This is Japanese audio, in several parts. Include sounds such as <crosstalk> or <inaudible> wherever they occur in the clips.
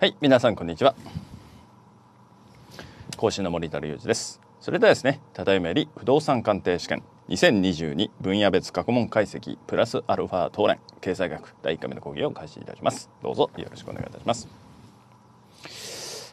はい皆さんこんにちは講師の森田隆二ですそれではですねただいまより不動産鑑定試験2022分野別過去問解析プラスアルファ東連経済学第1回目の講義を開始いたしますどうぞよろしくお願いいたします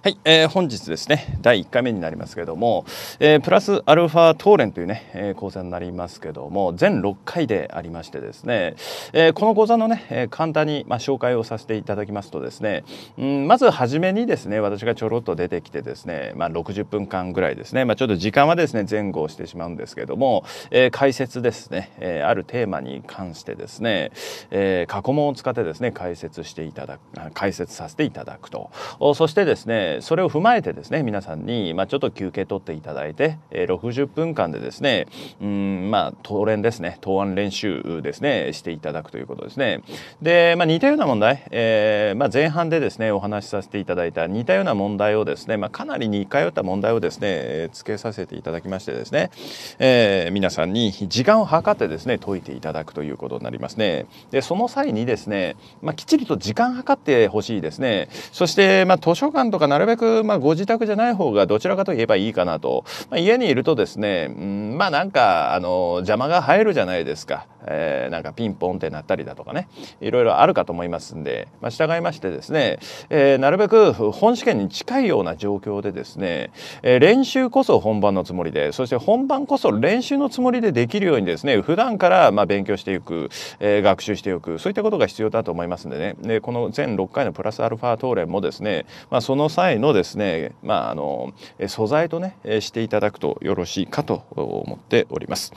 はい、えー、本日ですね第1回目になりますけども、えー、プラスアルファトーレンというね、えー、講座になりますけども全6回でありましてですね、えー、この講座のね、えー、簡単に、まあ、紹介をさせていただきますとですね、うん、まず初めにですね私がちょろっと出てきてですね、まあ、60分間ぐらいですね、まあ、ちょっと時間はですね前後してしまうんですけども、えー、解説ですね、えー、あるテーマに関してですね、えー、過去問を使ってですね解説していただく解説させていただくとそしてですねそれを踏まえてですね皆さんに、まあ、ちょっと休憩取っていただいて、えー、60分間でですねうんまあ当練ですね答案練習ですねしていただくということですね。で、まあ、似たような問題、えーまあ、前半でですねお話しさせていただいた似たような問題をですね、まあ、かなり似通った問題をですね、えー、つけさせていただきましてですね、えー、皆さんに時間を計ってですね解いていただくということになりますね。でその際にですね、まあ、きっちりと時間計ってほしいですね。そして、まあ、図書館とかなるべくまあご自宅じゃない方がどちらかといえばいいかなと、まあ、家にいるとですね、うん、まあなんかあの邪魔が入るじゃないですか、えー、なんかピンポンってなったりだとかねいろいろあるかと思いますんで、まあ、従いましてですね、えー、なるべく本試験に近いような状況でですね、えー、練習こそ本番のつもりでそして本番こそ練習のつもりでできるようにですね普段からまあ勉強していく、えー、学習していくそういったことが必要だと思いますんでねでこの全6回のプラスアルファ答練もですね、まあ、その際前のですね、まあ、あの素材とねしていただくとよろしいかと思っております。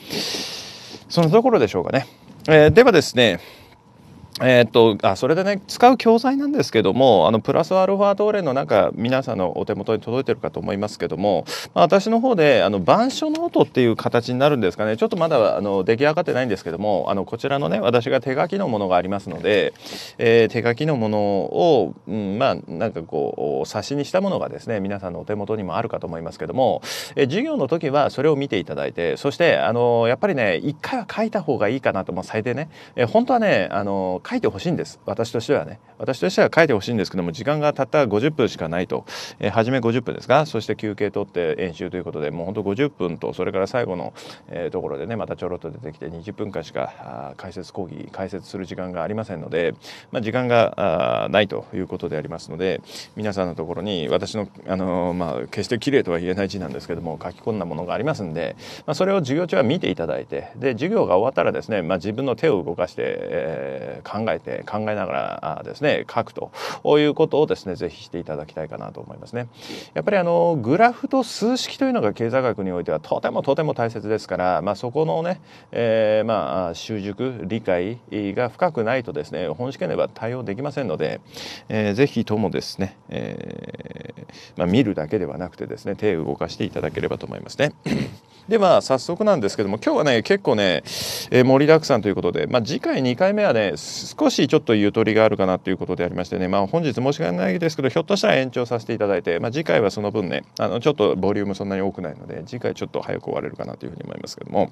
そのところでしょうかね。えー、ではですねえー、っとあそれでね使う教材なんですけどもあのプラスアルファ同例の中皆さんのお手元に届いてるかと思いますけども、まあ、私の方であの板書ノートっていう形になるんですかねちょっとまだあの出来上がってないんですけどもあのこちらのね私が手書きのものがありますので、えー、手書きのものを、うん、まあなんかこう冊子にしたものがですね皆さんのお手元にもあるかと思いますけども、えー、授業の時はそれを見ていただいてそしてあのやっぱりね一回は書いた方がいいかなと、まあ、最低ね、えー、本当はねあの書いてほしいんです私としてはね私としては書いてほしいんですけども時間がたった50分しかないと、えー、初め50分ですがそして休憩取って演習ということでもうほんと50分とそれから最後の、えー、ところでねまたちょろっと出てきて20分間しか解説講義解説する時間がありませんので、まあ、時間がないということでありますので皆さんのところに私の、あのー、まあ、決して綺麗とは言えない字なんですけども書き込んだものがありますんで、まあ、それを授業中は見ていただいてで授業が終わったらですね、まあ、自分の手を動かして、えー考えて考えながらですね書くということをですね是非していただきたいかなと思いますね。やっぱりあのグラフと数式というのが経済学においてはとてもとても大切ですから、まあ、そこのね、えー、まあ習熟理解が深くないとですね本試験では対応できませんので、えー、ぜひともですね、えーまあ、見るだけではなくてですね手を動かしていただければと思いますね。でまあ早速なんですけども今日はね結構ね、えー、盛りだくさんということで、まあ、次回2回目はね少しちょっとゆとりがあるかなということでありましてね、まあ、本日申し訳ないですけどひょっとしたら延長させていただいて、まあ、次回はその分ねあのちょっとボリュームそんなに多くないので次回ちょっと早く終われるかなというふうに思いますけども。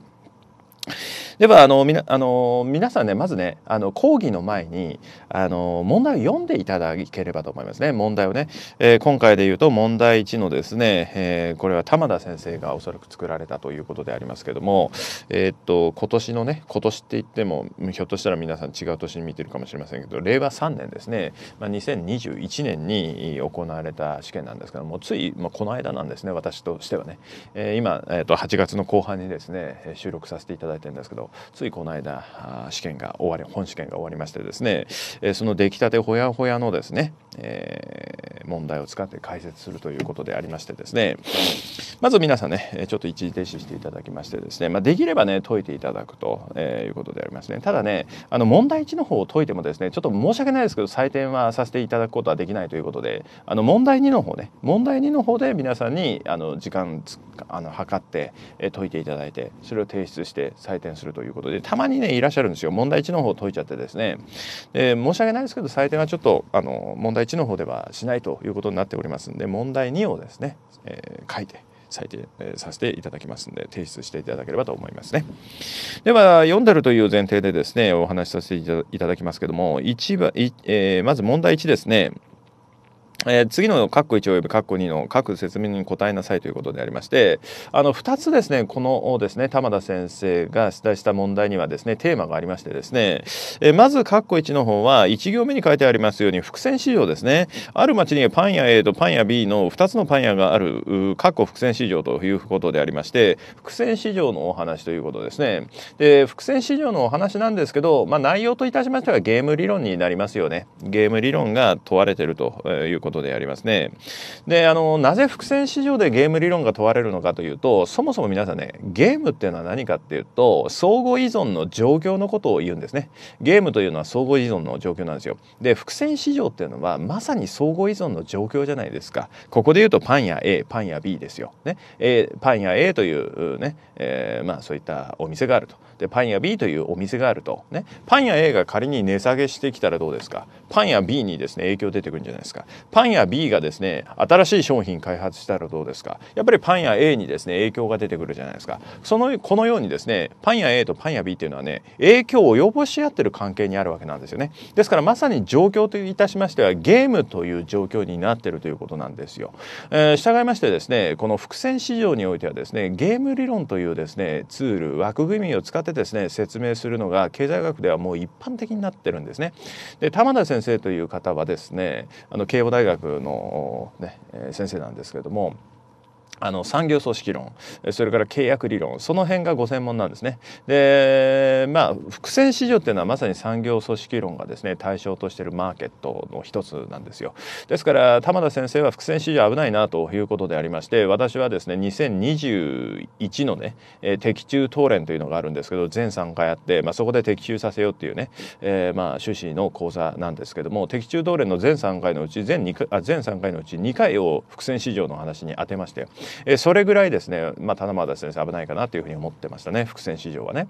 ではあのみなあの皆さんねまずねあの講義の前にあの問題を読んでいただければと思いますね問題をね、えー、今回で言うと問題1のですね、えー、これは玉田先生がおそらく作られたということでありますけどもえー、っと今年のね今年って言ってもひょっとしたら皆さん違う年に見てるかもしれませんけど令和3年ですね、まあ、2021年に行われた試験なんですけどもつい、まあ、この間なんですね私としてはね、え今、えっと8月の後半にですね収録させていただいいてるんですけどついこの間試験が終わり本試験が終わりましてですね、えその出来たてほやほやのですね、えー、問題を使って解説するということでありましてですねまず皆さんねちょっと一時停止していただきましてですね、まあ、できればね解いていただくと、えいうことでありますねただねあの問題1の方を解いてもですねちょっと申し訳ないですけど採点はさせていただくことはできないということであの問題2の方ね問題2の方で皆さんにあの時間あの測って、え解いていただいてそれを提出して採点するということでたまにねいらっしゃるんですよ問題1の方解いちゃってですねで申し訳ないですけど採点はちょっとあの問題1の方ではしないということになっておりますんで問題2をですね、えー、書いて採点させていただきますので提出していただければと思いますね。では読んでるという前提でですねお話しさせていただきますけども1番、えー、まず問題1ですねえー、次の括弧1及び括弧2の各説明に答えなさいということでありましてあの2つですねこのですね玉田先生が出題した問題にはですねテーマがありましてですね、えー、まず括弧1の方は1行目に書いてありますように伏線市場ですねある町にパン屋 A とパン屋 B の2つのパン屋がある括弧伏線市場ということでありまして伏線市場のお話ということですねで伏線市場のお話なんですけど、まあ、内容といたしましてはゲーム理論になりますよねゲーム理論が問われてるということことでありますね。であのなぜ伏線市場でゲーム理論が問われるのかというとそもそも皆さんねゲームっていうのは何かっていうと相互依存の状況のことを言うんですね。ゲームというのは相互依存の状況なんですよ。で伏線市場っていうのはまさに相互依存の状況じゃないですか。ここで言うとパン屋 A パン屋 B ですよ。ね、A パン屋 A というね、えー、まあそういったお店があると。でパン屋 B というお店があると、ね、パン屋 A が仮に値下げしてきたらどうですかパン屋 B にですね影響出てくるんじゃないですかパン屋 B がですね新しい商品開発したらどうですかやっぱりパン屋 A にですね影響が出てくるじゃないですかそのこのようにですねパン屋 A とパン屋 B っていうのはね影響を及ぼし合ってる関係にあるわけなんですよねですからまさに状況といたしましてはゲームという状況になってるということなんですよ、えー、従いましてですねこの伏線市場においてはですねゲーム理論というですねツール枠組みを使っててですね説明するのが経済学ではもう一般的になってるんですね。で玉田先生という方はですねあの慶応大学の、ね、先生なんですけれども。あの産業組織論それから契約理論その辺がご専門なんですね。でまあ伏線市場っていうのはまさに産業組織論がですね対象としているマーケットの一つなんですよ。ですから玉田先生は伏線市場危ないなということでありまして私はですね2021のね、え的中討論というのがあるんですけど全3回あって、まあ、そこで的中させようっていうね、えー、まあ趣旨の講座なんですけども的中討論の全3回のうち全回あ全3回のうち2回を伏線市場の話に当てましたよ。えそれぐらいですね、まあ、七田先生危ないかなというふうに思ってましたね伏線市場はね。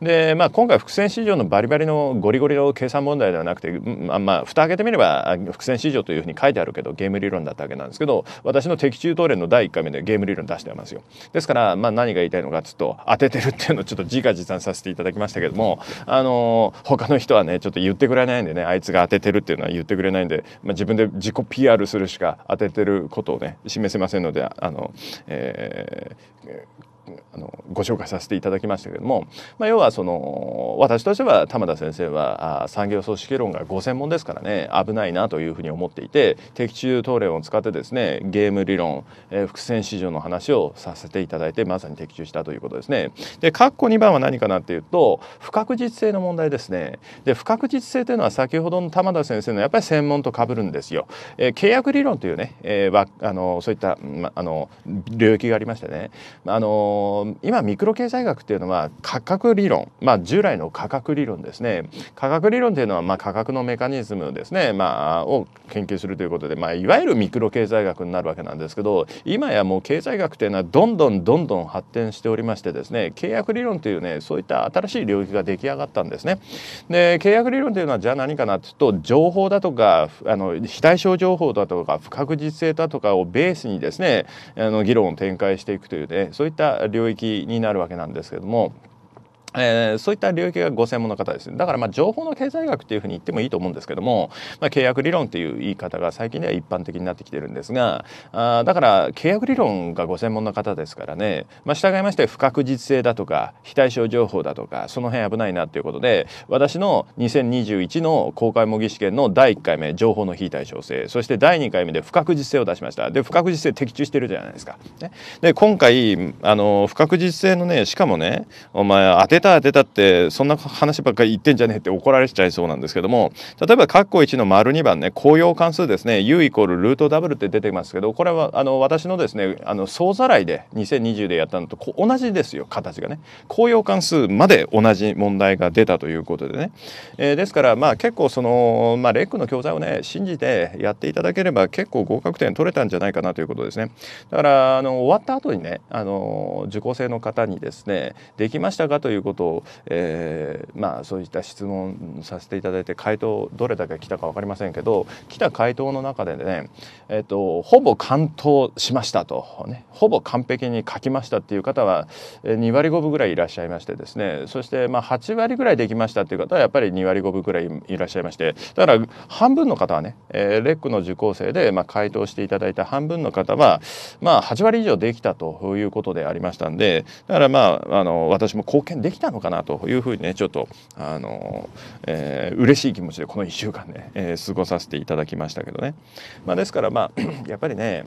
で、まあ、今回伏線市場のバリバリのゴリゴリの計算問題ではなくて、まあ、まあ蓋開けてみれば伏線市場というふうに書いてあるけどゲーム理論だったわけなんですけど私の的中トレの第1回目でゲーム理論出してますよ。ですから、まあ、何が言いたいのかちょっと当ててるっていうのをちょっと自画自賛させていただきましたけども、あの他の人はねちょっと言ってくれないんでねあいつが当ててるっていうのは言ってくれないんで、まあ、自分で自己 PR するしか当ててることをね示せませんのであの呃。あのご紹介させていただきましたけれども、まあ、要はその私としては玉田先生はあ産業組織論がご専門ですからね危ないなというふうに思っていて的中討論を使ってですねゲーム理論、えー、伏線市場の話をさせていただいてまさに的中したということですね。で括弧2番は何かなっていうと不確実性の問題ですね。で不確実性というのは先ほどの玉田先生のやっぱり専門とかぶるんですよ。えー、契約理論というね、えー、あのそういった、ま、あの領域がありましてねあの今ミクロ経済学っていうのは価格理論、まあ、従来の価格理論ですね価格理論というのはまあ価格のメカニズムですね、まあ、を研究するということで、まあ、いわゆるミクロ経済学になるわけなんですけど今やもう経済学というのはどんどんどんどん発展しておりましてですね契約理論というねそういった新しい領域が出来上がったんですね。で契約理論というのはじゃあ何かなというと情報だとかあの非対称情報だとか不確実性だとかをベースにですねあの議論を展開していくというねそういった領域になるわけなんですけどもえー、そういった領域がご専門の方ですだからまあ情報の経済学っていうふうに言ってもいいと思うんですけども、まあ、契約理論っていう言い方が最近では一般的になってきてるんですがあだから契約理論がご専門の方ですからね、まあ、従いまして不確実性だとか非対称情報だとかその辺危ないなっていうことで私の2021の公開模擬試験の第1回目情報の非対称性そして第2回目で不確実性を出しましたで不確実性的中してるじゃないですか。ね、で今回あの不確実性のねしかもねお前当てた当てたってそんな話ばっかり言ってんじゃねえって怒られちゃいそうなんですけども例えば括弧1の丸2番ね公用関数ですね u イコールルート w って出てますけどこれはあの私のですねあの総ざらいで2020でやったのと同じですよ形がね公用関数まで同じ問題が出たということでね、えー、ですからまあ結構その、まあ、レックの教材をね信じてやっていただければ結構合格点取れたんじゃないかなということですねだからあの終わった後にねあの受講生の方にですねできましたかということことを、えー、まあ、そういった質問させていただいて回答どれだけ来たか分かりませんけど来た回答の中でね、えっと、ほぼ完投しましたと、ね、ほぼ完璧に書きましたっていう方は2割5分ぐらいいらっしゃいましてですねそして、まあ、8割ぐらいできましたっていう方はやっぱり2割5分ぐらいいらっしゃいましてだから半分の方はね、えー、レックの受講生で、まあ、回答していただいた半分の方は、まあ、8割以上できたということでありましたんでだからまああの私も貢献できたのかなというふうにねちょっとあの、えー、嬉しい気持ちでこの1週間ね、<laughs> えー、過ごさせていただきましたけどね、まあ、ですからまあ <clears throat> やっぱりね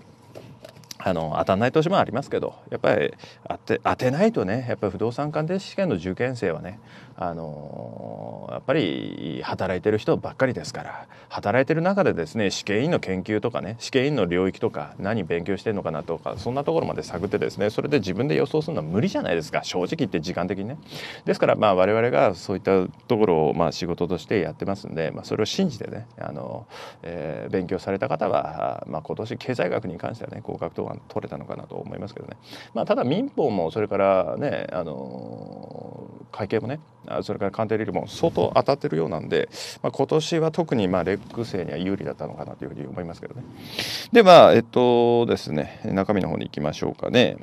あの当たんない年もありますけどやっぱり当て当てないとねやっぱり不動産鑑定試験の受験生はねあのやっぱり働いてる人ばっかりですから働いてる中でですね試験員の研究とかね試験員の領域とか何勉強してるのかなとかそんなところまで探ってですねそれで自分で予想するのは無理じゃないですか正直言って時間的にね。ですからまあ我々がそういったところをまあ仕事としてやってますんで、まあ、それを信じてねあの、えー、勉強された方は、まあ、今年経済学に関してはね合格答案取れたのかなと思いますけどね。まあ、ただ民法もそれからねあの会計もねそれから鑑定リーも相当当たってるようなんで、まあ、今年は特にまあレッグ勢には有利だったのかなというふうに思いますけどね。でまあえっとですね中身の方に行きましょうかね。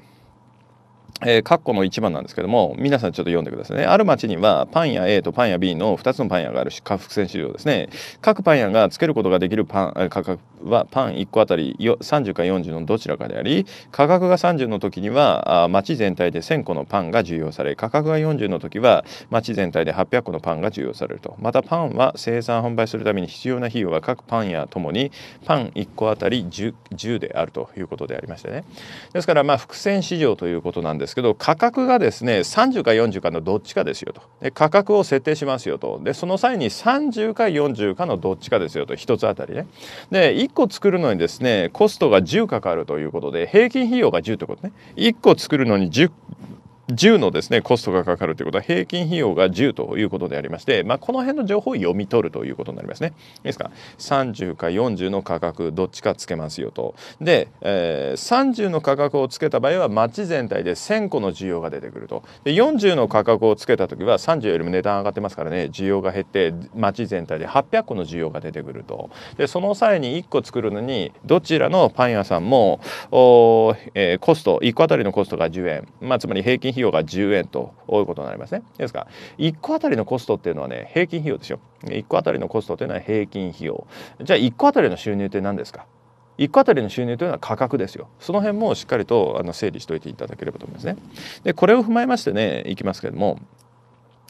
えー、括弧の1番なんですけども皆さんちょっと読んでくださいねある町にはパン屋 A とパン屋 B の2つのパン屋がある下伏線市場ですね各パン屋がつけることができるパン価格はパン1個あたり30か40のどちらかであり価格が30の時には町全体で1000個のパンが需要され価格が40の時は町全体で800個のパンが需要されるとまたパンは生産販売するために必要な費用は各パン屋ともにパン1個あたり 10, 10であるということでありましてねですからまあ伏線市場ということなんですですけど価格がですね30か40かのどっちかですよとで価格を設定しますよとでその際に30か40かのどっちかですよと1つあたりねで1個作るのにですねコストが10かかるということで平均費用が10ってことね1個作るのに 10, 10のですねコストがかかるということは平均費用が10ということでありまして、まあ、この辺の情報を読み取るということになりますね。いいですか30か40の価格どっちかつけますよと。で、えー、30の価格をつけた場合は町全体で1,000個の需要が出てくると。で40の価格をつけた時は30よりも値段上がってますからね需要が減って町全体で800個の需要が出てくると。でその際に1個作るのにどちらのパン屋さんもお、えー、コスト1個当たりのコストが10円、まあ、つまり平均費用が10円と多いことになりますね。ですか1個あたりのコストっていうのはね平均費用ですよ。1個あたりのコストというのは平均費用。じゃあ1個あたりの収入って何ですか1個あたりの収入というのは価格ですよその辺もしっかりとあの整理しておいていただければと思いますね。でこれを踏まえましてねいきますけども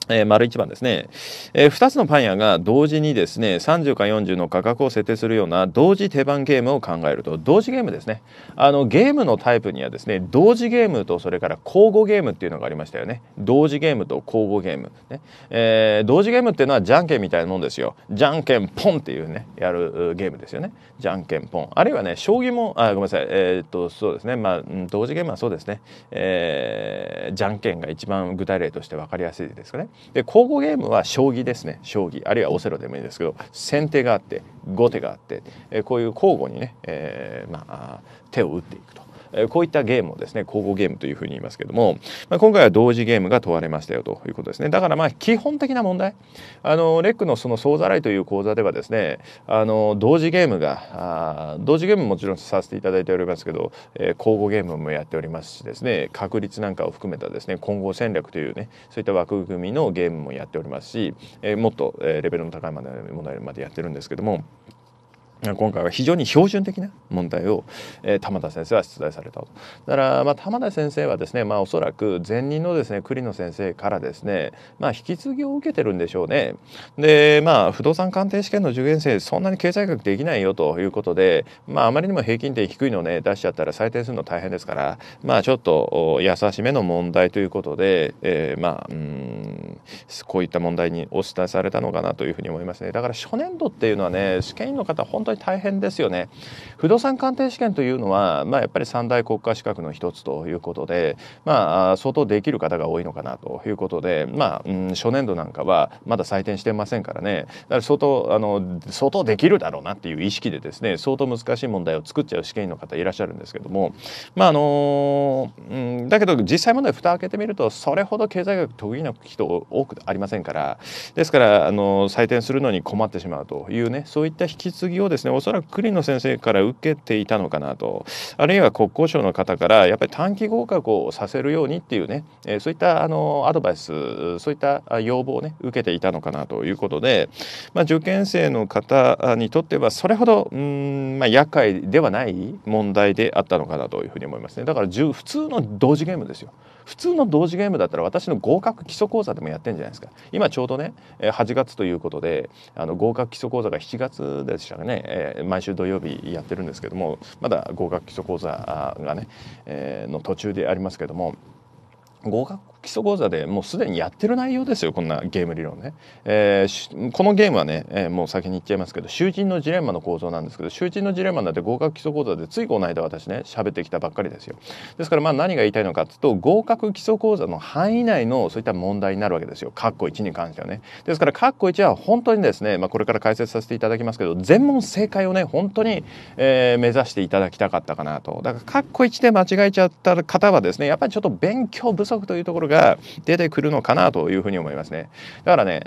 えー、丸1番ですね、えー、2つのパン屋が同時にですね30か40の価格を設定するような同時手番ゲームを考えると同時ゲームですねあのゲームのタイプにはですね同時ゲームとそれから交互ゲームっていうのがありましたよね同時ゲームと交互ゲーム、ねえー、同時ゲームっていうのはじゃんけんみたいなもんですよじゃんけんポンっていうねやるゲームですよねじゃんけんポンあるいはね将棋もあごめんなさいえー、っとそうですねまあ同時ゲームはそうですね、えー、じゃんけんが一番具体例として分かりやすいですかねで交互ゲームは将棋ですね将棋あるいはオセロでもいいんですけど先手があって後手があって、えこういう交互にね、えー、まあ、手を打っていくと。えこういったゲームをですね交互ゲームというふうに言いますけども、まあ、今回は同時ゲームが問われましたよということですねだからまあ基本的な問題あのレックのその総ざらいという講座ではですねあの同時ゲームがあ同時ゲームももちろんさせていただいておりますけど、えー、交互ゲームもやっておりますしですね確率なんかを含めたですね混合戦略というねそういった枠組みのゲームもやっておりますし、えー、もっと、えレベルの高いものまでやってるんですけども。今回は非常に標準的な問題を、えー、玉田先生は出題されたとだから、まあ、玉田先生はですね、まあ、おそらく前任のですね栗野先生からですね、まあ、引き継ぎを受けてるんでしょうねでまあ不動産鑑定試験の受験生そんなに経済学できないよということで、まあ、あまりにも平均点低いのね出しちゃったら採点するの大変ですから、まあ、ちょっと優しめの問題ということで、えー、まあうんこういった問題にお伝えされたのかなというふうに思いますねだから初年度っていうのはね試験員の方本当当に大変ですよね。不動産鑑定試験というのは、まあ、やっぱり三大国家資格の一つということで、まあ、相当できる方が多いのかなということで、まあ、うん、初年度なんかはまだ採点してませんからねだから相当あの相当できるだろうなっていう意識でですね相当難しい問題を作っちゃう試験員の方いらっしゃるんですけども、まああのうん、だけど実際問題蓋開けてみるとそれほど経済学得意な人多くありませんからですからあの採点するのに困ってしまうというねそういった引き継ぎをですねですねおそらく栗野先生から受けていたのかなとあるいは国交省の方からやっぱり短期合格をさせるようにっていうね、えそういったあのアドバイスそういった要望をね受けていたのかなということで、まあ、受験生の方にとってはそれほどうん、まあ、厄介ではない問題であったのかなというふうに思いますねだから普通の同時ゲームですよ。普通の同時ゲームだったら私の合格基礎講座でもやってるんじゃないですか今ちょうどね8月ということであの合格基礎講座が7月でしたかね、えー、毎週土曜日やってるんですけどもまだ合格基礎講座がね、えー、の途中でありますけども合格基礎講座でもうすでにやってる内容ですよこんなゲーム理論ね、えー、このゲームはね、えー、もう先に言っちゃいますけど囚人のジレンマの構造なんですけど囚人のジレンマなんて合格基礎講座でついこの間私ね喋ってきたばっかりですよですからまあ何が言いたいのかっていうと合格基礎講座の範囲内のそういった問題になるわけですよ括弧1に関してはねですから括弧1は本当にですね、まあ、これから解説させていただきますけど全問正解をね本当に、えー、目指していただきたかったかなとだから括弧1で間違えちゃった方はですねやっぱりちょっと勉強不足というところがが出てくるのかなというふうに思いますね。だからね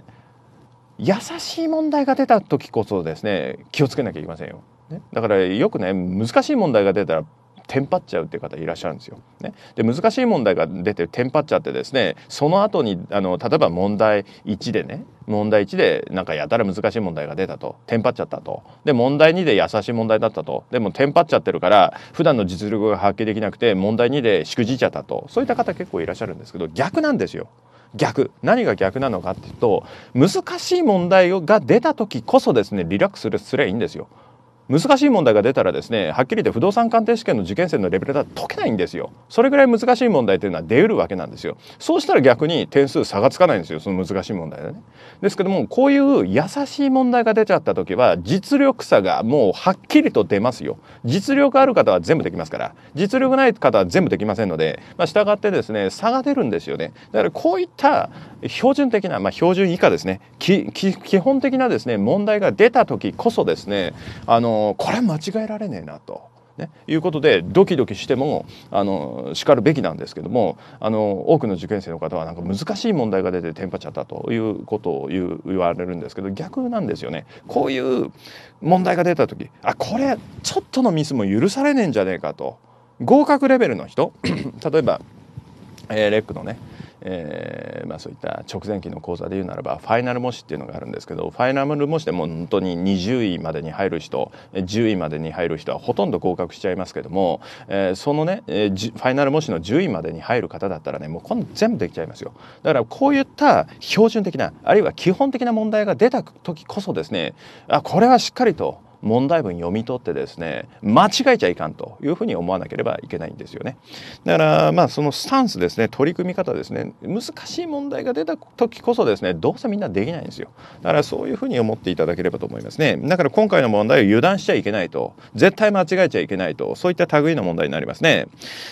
優しい問題が出た時こそですね気をつけなきゃいけませんよ。ね、だからよくね難しい問題が出たらテンパっちゃうっていう方いらっしゃるんですよ。ね、で難しい問題が出てテンパっちゃってですねその後にあの例えば問題1でね問題1でなんかやたら難しい問題が出たとテンパっちゃったとで問題2で優しい問題だったとでもテンパっちゃってるから普段の実力が発揮できなくて問題2でしくじっちゃったとそういった方結構いらっしゃるんですけど逆なんですよ。逆何が逆なのかっていうと難しい問題が出た時こそですねリラックスすればいいんですよ。難しい問題が出たらですねはっきり言って不動産鑑定試験の受験生のレベルでは解けないんですよそれぐらい難しい問題というのは出うるわけなんですよそうしたら逆に点数差がつかないんですよその難しい問題でねですけどもこういう優しい問題が出ちゃった時は実力差がもうはっきりと出ますよ実力ある方は全部できますから実力ない方は全部できませんのでまあ、従ってですね差が出るんですよねだからこういった標準的なまあ、標準以下ですね基本的なですね問題が出た時こそですねあのこれ間違えられねえなと。ね、いうことでドキドキしてもあのしかるべきなんですけどもあの多くの受験生の方はなんか難しい問題が出てテンパっちゃったということを言言われるんですけど逆なんですよねこういう問題が出た時あこれちょっとのミスも許されねえんじゃねえかと合格レベルの人 <clears throat> 例えば、えー、レックのねえーまあ、そういった直前期の講座でいうならばファイナル模試っていうのがあるんですけどファイナル模試でも本当に20位までに入る人10位までに入る人はほとんど合格しちゃいますけども、えー、そのね、えー、ファイナル模試の10位までに入る方だったらねもう今度全部できちゃいますよだからこういった標準的なあるいは基本的な問題が出た時こそですねあこれはしっかりと問題文読み取ってですね間違えちゃいかんというふうに思わなければいけないんですよね。だからまあそのスタンスですね取り組み方ですね難しい問題が出た時こそですねどうせみんなできないんですよ。だからそういうふうに思っていただければと思いますね。だから今回の問題を油断しちゃいけないと絶対間違えちゃいけないとそういった類の問題になりますね。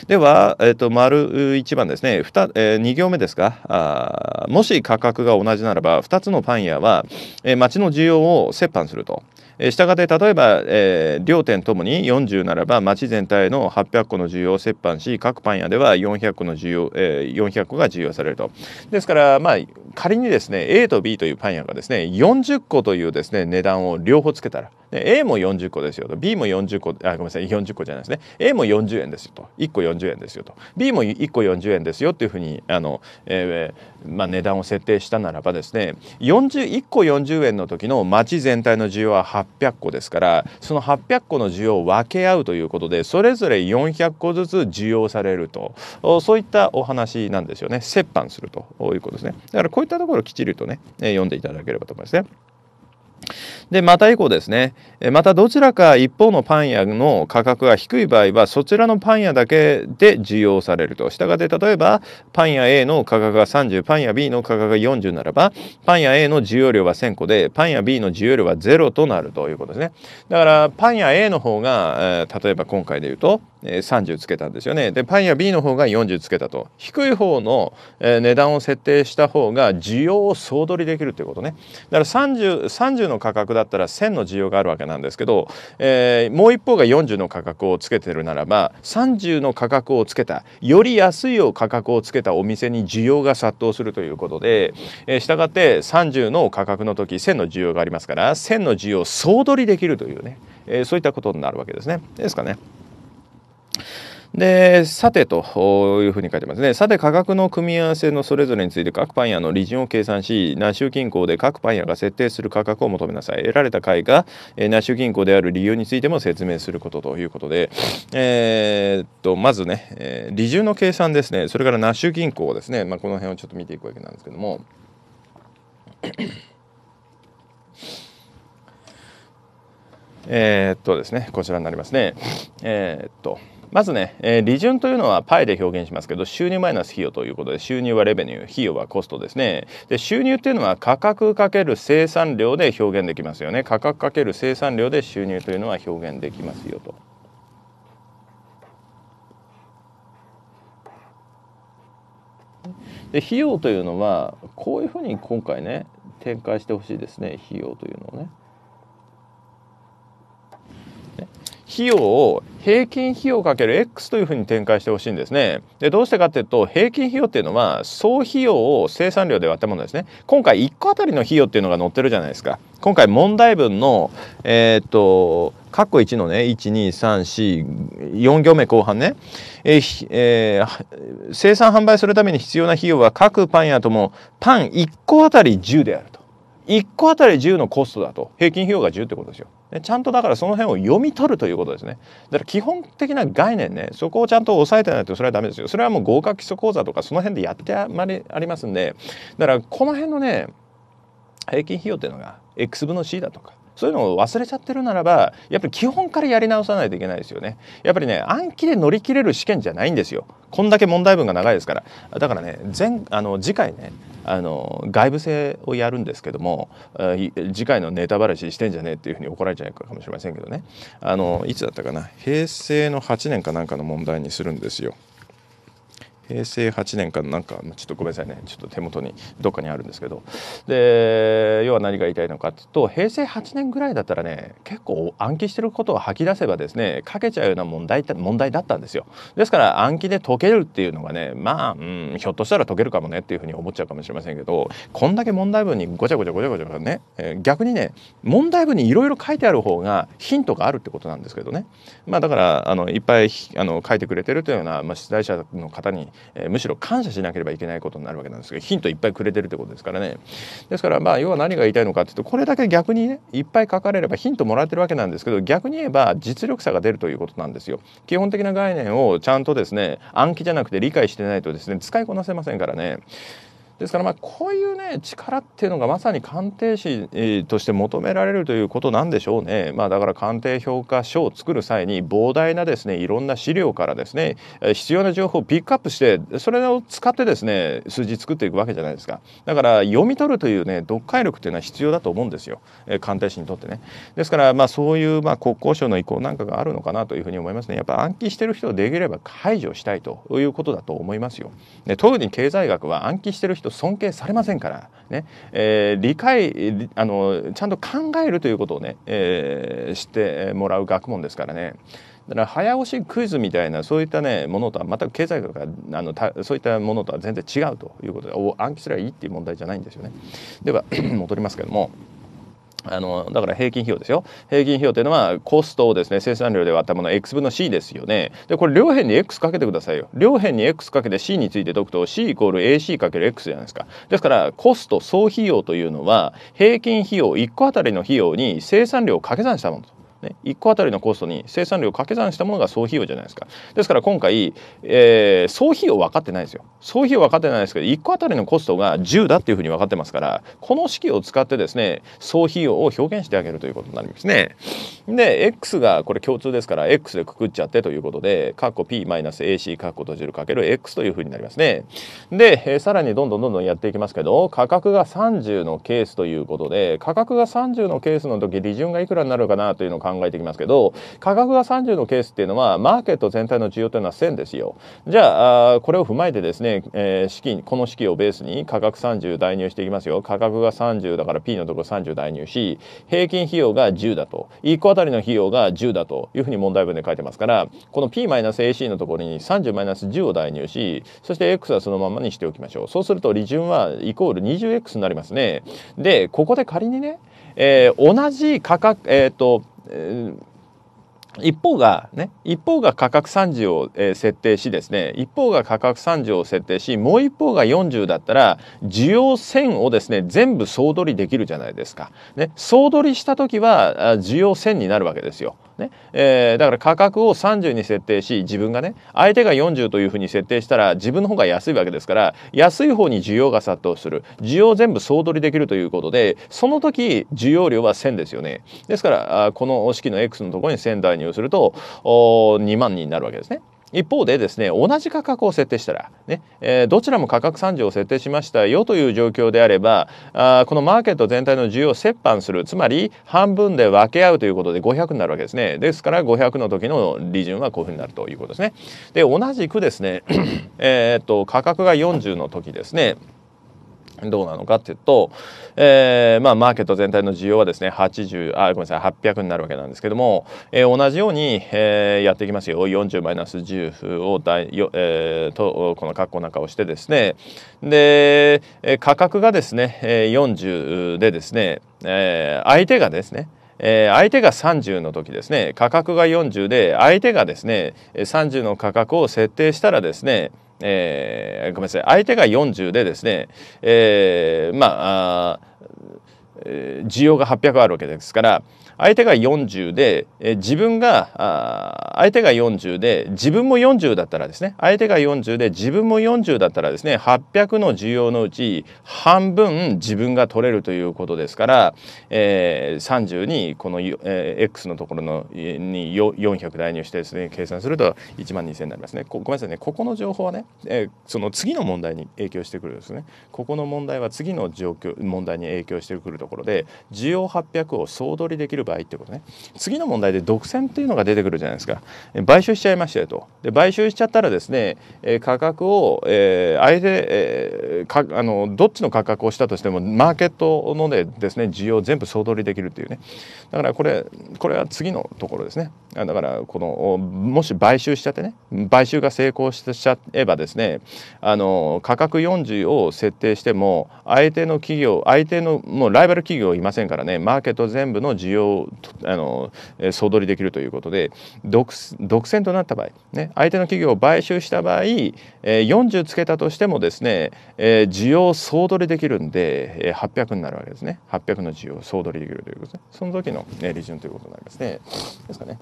では、えー、っと、と丸1番ですね 2,、えー、2行目ですかあもし価格が同じならば2つのパン屋は、えー、町の需要を折半すると。したがって例えば、えー、両店ともに40ならば町全体の800個の需要を折半し各パン屋では400個の需要、えー、400個が需要されるとですからまあ仮にですね A と B というパン屋がですね40個というですね値段を両方つけたらで A も40個ですよと B も40個あごめんなさい40個じゃないですね A も40円ですよと1個40円ですよと B も1個40円ですよっていうふうにあの、えー、まあ、値段を設定したならばですね41個40円の時の町全体の需要は800個ですからその800個の需要を分け合うということでそれぞれ400個ずつ需要されるとそういったお話なんですよね折半するということですねだからこういったところをきっちりとね読んでいただければと思いますね。でまた以降ですねまたどちらか一方のパン屋の価格が低い場合はそちらのパン屋だけで需要されるとしたがって例えばパン屋 A の価格が30パン屋 B の価格が40ならばパン屋 A の需要量は1000個でパン屋 B の需要量は0となるということですねだからパン屋 A の方が例えば今回で言うとえ30つけたんですよねでパン屋 B の方が40つけたと低い方の、え値段を設定した方が需要を総取りできるということねだから 30, 30の価格だったら1000の需要があるわけなんですけど、えー、もう一方が40の価格をつけてるならば30の価格をつけたより安いを価格をつけたお店に需要が殺到するということで、えー、したがって30の価格の時1000の需要がありますから1000の需要を総取りできるというね、えー、そういったことになるわけですね。ですかね。でさてというふうに書いてますねさて価格の組み合わせのそれぞれについて各パン屋の利潤を計算しナッシュ銀行で各パン屋が設定する価格を求めなさい得られた会が、えナッシュ銀行である理由についても説明することということで、えー、っとまずね、えー、利潤の計算ですねそれからナッシュ銀行ですね、まあ、この辺をちょっと見ていくわけなんですけどもえっとですねこちらになりますねえっとまずね、えー、利潤というのはパイで表現しますけど収入マイナス費用ということで収入はレベニュー費用はコストですねで収入っていうのは価格かける生産量で表現できますよね価格かける生産量で収入というのは表現できますよと。で費用というのはこういうふうに今回ね展開してほしいですね費用というのをね。費用を平均費用る x というふうに展開してほしいんですね。でどうしてかっていうと平均費用っていうのは総費用を生産量で割ったものですね。今回1個あたりの費用っていうのが載ってるじゃないですか。今回問題文のえー、っと括弧1のね12344行目後半ね、えー、えー、生産販売するために必要な費用は各パン屋ともパン1個あたり10であると。1個あたり10のコストだと平均費用が10ってことですよ。ちゃんとだからその辺を読み取るということですねだから基本的な概念ねそこをちゃんと押さえてないとそれはダメですよそれはもう合格基礎講座とかその辺でやってあまりありますんでだからこの辺のね平均費用っていうのが X 分の C だとかそういうのを忘れちゃってるならばやっぱり基本からやり直さないといけないですよねやっぱりね暗記で乗り切れる試験じゃないんですよこんだけ問題文が長いですからだからね前あの次回ねあの外部性をやるんですけども次回のネタばらししてんじゃねえっていうふうに怒られちゃうかもしれませんけどねあのいつだったかな平成の8年かなんかの問題にするんですよ。平成8年かなんかちょっとごめんなさいねちょっと手元にどっかにあるんですけどで要は何が言いたいのかっいうと平成8年ぐらいだったらね結構暗記してることを吐き出せばですね書けちゃうような問題問題だったんですよですから暗記で解けるっていうのがねまあ、うん、ひょっとしたら解けるかもねっていうふうに思っちゃうかもしれませんけどこんだけ問題文にごちゃごちゃごちゃごちゃね、えー、逆にね問題文にいろいろ書いてある方がヒントがあるってことなんですけどねまあだからあのいっぱいあの書いてくれてるというような、まあ、出題者の方にえー、むしろ感謝しなければいけないことになるわけなんですけどヒントいっぱいくれてるってことですからねですからまあ要は何が言いたいのかっていうとこれだけ逆にねいっぱい書かれればヒントもらってるわけなんですけど逆に言えば実力差が出るということなんですよ基本的な概念をちゃんとですね暗記じゃなくて理解してないとですね使いこなせませんからねですからまあこういうね力っていうのがまさに鑑定士として求められるということなんでしょうね。まあ、だから鑑定評価書を作る際に膨大なですねいろんな資料からですね必要な情報をピックアップしてそれを使ってですね数字作っていくわけじゃないですか。だから読み取るというね読解力というのは必要だと思うんですよ鑑定士にとってね。ですからまあそういうまあ国交省の意向なんかがあるのかなというふうに思いますね。やっぱ暗記してる人できれば解除したいということだと思いますよ。ね、特に経済学は暗記してる人尊敬されませんからね、えー、理解あのちゃんと考えるということをね、えー、してもらう学問ですからね。だから早押しクイズみたいなそういったねものとは全く経済学があのそういったものとは全然違うということで暗記すればいいっていう問題じゃないんですよね。では <clears throat> 戻りますけども。あのだから平均費用ですよ平均費用というのはコストをですね生産量で割ったもの x 分の c ですよねでこれ両辺に x かけてくださいよ両辺に x かけて c について解くと c イコール ac かける x じゃないですかですからコスト総費用というのは平均費用1個あたりの費用に生産量を掛け算したものね、1個あたりのコストに生産量掛け算したものが総費用じゃないですかですから今回、えー、総費用分かってないですよ総費用分かってないですけど1個あたりのコストが10だっていうふうに分かってますからこの式を使ってですね総費用を表現してあげるということになりますねで X がこれ共通ですから X でくくっちゃってということで括弧 P-AC 括弧閉じるかける X というふうになりますねで、えー、さらにどんどんどんどんやっていきますけど価格が30のケースということで価格が30のケースの時利潤がいくらになるかなというのを考考えていきますけど価格が30のケースっていうのはマーケット全体の需要というのは1000ですよじゃあこれを踏まえてですね、えー、資金この式をベースに価格30代入していきますよ価格が30だから P のところ30代入し平均費用が10だと1個当たりの費用が10だというふうに問題文で書いてますからこの P-AC のところに30-10を代入しそして X はそのままにしておきましょうそうすると利潤はイコール 20X になりますねでここで仮にね、えー、同じ価格えっ、ー、と uh, 一方がね一方が価格30を、え設定しですね一方が価格30を設定しもう一方が40だったら需要1000をですね全部総取りできるじゃないですか。ね、総取りした時は需要1000になるわけですよ。ねえー、だから価格を30に設定し自分がね相手が40というふうに設定したら自分の方が安いわけですから安い方に需要が殺到する需要全部総取りできるということでその時需要量は1000ですよね。ですからこの式の X のところに1000台に入すると2万人になるわけですね。一方でですね同じ価格を設定したらね、えー、どちらも価格3生を設定しましたよという状況であればあこのマーケット全体の需要を折半するつまり半分で分け合うということで500になるわけですねですから500の時の利潤はこういうふうになるということですねで同じくですね <clears throat> えっと価格が40の時ですねどうなのかっていうと、えー、まあ、マーケット全体の需要はですね80あごめんなさい800になるわけなんですけども、えー、同じように、えー、やっていきますよ40マイナス10を大よ、えとこの括弧なんかをしてですねで価格がですね40でですね、え相手がですねえ相手が30の時ですね価格が40で相手がですね30の価格を設定したらですねえー、ごめんなさい相手が40でですね、えー、まあ需要が800あるわけですから相手が40で自分が相手が40で自分も40だったらですね相手が40で自分も40だったらですね800の需要のうち半分自分が取れるということですから、えー、30にこの、えー、X のところのに400代入してですね計算すると1万2000になりますねごめんなさいねここの情報はね、えその次の問題に影響してくるんですねここの問題は次の状況問題に影響してくるところで需要800を総取りできる場合ってことね次の問題で独占っていうのが出てくるじゃないですか買収しちゃいましたよとで買収しちゃったらですね価格を、えー、相手、えー、あのどっちの価格をしたとしてもマーケットのでですね需要全部総取りできるっていうねだからこれこれは次のところですねだからこのもし買収しちゃってね買収が成功しちゃえばですねあの価格40を設定しても相手の企業相手のもうライバル企業いませんからねマーケット全部の需要をあの総取りできるということで独占となった場合、ね、相手の企業を買収した場合、えー、40つけたとしてもですね、えー、需要総取りできるんで、えー、800になるわけですね800の需要総取りできるということですねその時の、ね、利潤ということになりますね。ですかね。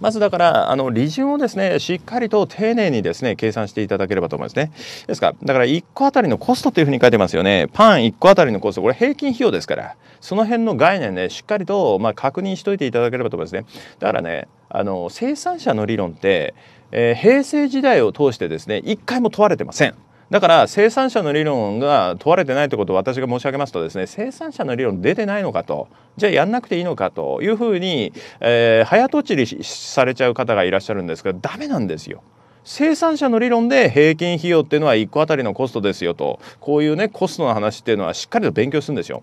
まずだからあの利潤をですねしっかりと丁寧にですね計算していただければと思いますねですからだから1個あたりのコストというふうに書いてますよねパン1個あたりのコストこれ平均費用ですからその辺の概念ねしっかりとまあ確認しといていただければと思いますねだからねあの生産者の理論って、えー、平成時代を通してですね1回も問われてませんだから生産者の理論が問われてないということを私が申し上げますとですね生産者の理論出てないのかとじゃあやんなくていいのかというふうに、えー、早とちりされちゃう方がいらっしゃるんですけどダメなんですよ。生産者の理論で平均費用っていうのは1個あたりのコストですよとこういうねコストの話っていうのはしっかりと勉強するんですよ。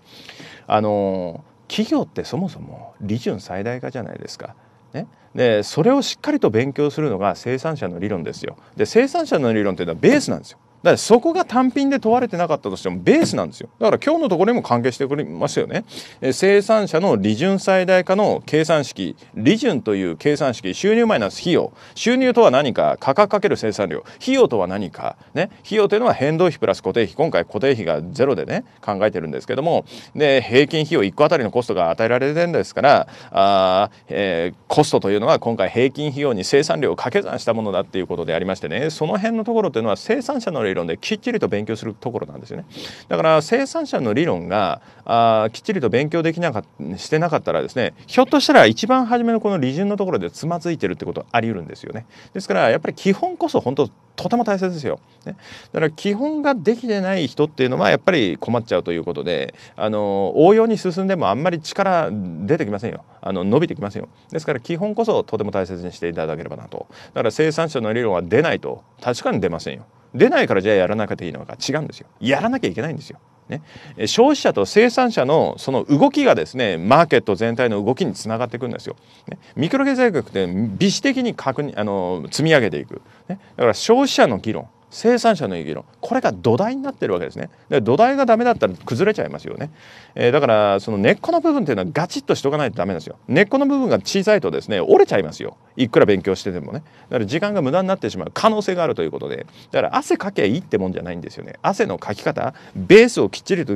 あの企業ってそもそも利潤最大化じゃないですか。ね、でそれをしっかりと勉強するのが生産者の理論ですよ。で生産者の理論というのはベースなんですよ。だからそこが単品で問われてなかったとしてもベースなんですよだから今日のところにも関係してくれますよね、え生産者の利潤最大化の計算式利潤という計算式収入マイナス費用収入とは何か価格かける生産量費用とは何かね費用というのは変動費プラス固定費今回固定費がゼロでね考えてるんですけどもで平均費用1個あたりのコストが与えられてるんですからあ、えー、コストというのは今回平均費用に生産量を掛け算したものだっていうことでありましてねその辺のところというのは生産者の利理論できっちりと勉強するところなんですよね。だから生産者の理論があきっちりと勉強できなかしてなかったらですねひょっとしたら一番初めのこの利潤のところでつまずいてるってことあり得るんですよね。ですからやっぱり基本こそ本当とても大切ですよ。ね、だから基本ができてない人っていうのはやっぱり困っちゃうということであの応用に進んでもあんまり力出てきませんよあの伸びてきませんよですから基本こそとても大切にしていただければなとだから生産者の理論は出ないと確かに出ませんよ出ないからじゃあやらなくていいのか違うんですよやらなきゃいけないんですよ。ね、消費者と生産者のその動きがですねマーケット全体の動きにつながっていくんですよ。ね、ミクロ経済学って微視的に確認あの積み上げていく、ね、だから消費者の議論生産者の議論これが土台になってるわけですねで土台がダメだったら崩れちゃいますよね、えー、だからその根っこの部分っていうのはガチッとしとかないとダメですよ根っこの部分が小さいとですね折れちゃいますよいくら勉強しててもねだから時間が無駄になってしまう可能性があるということでだから汗かけゃいいってもんじゃないんですよね汗のかき方ベースをきっちりと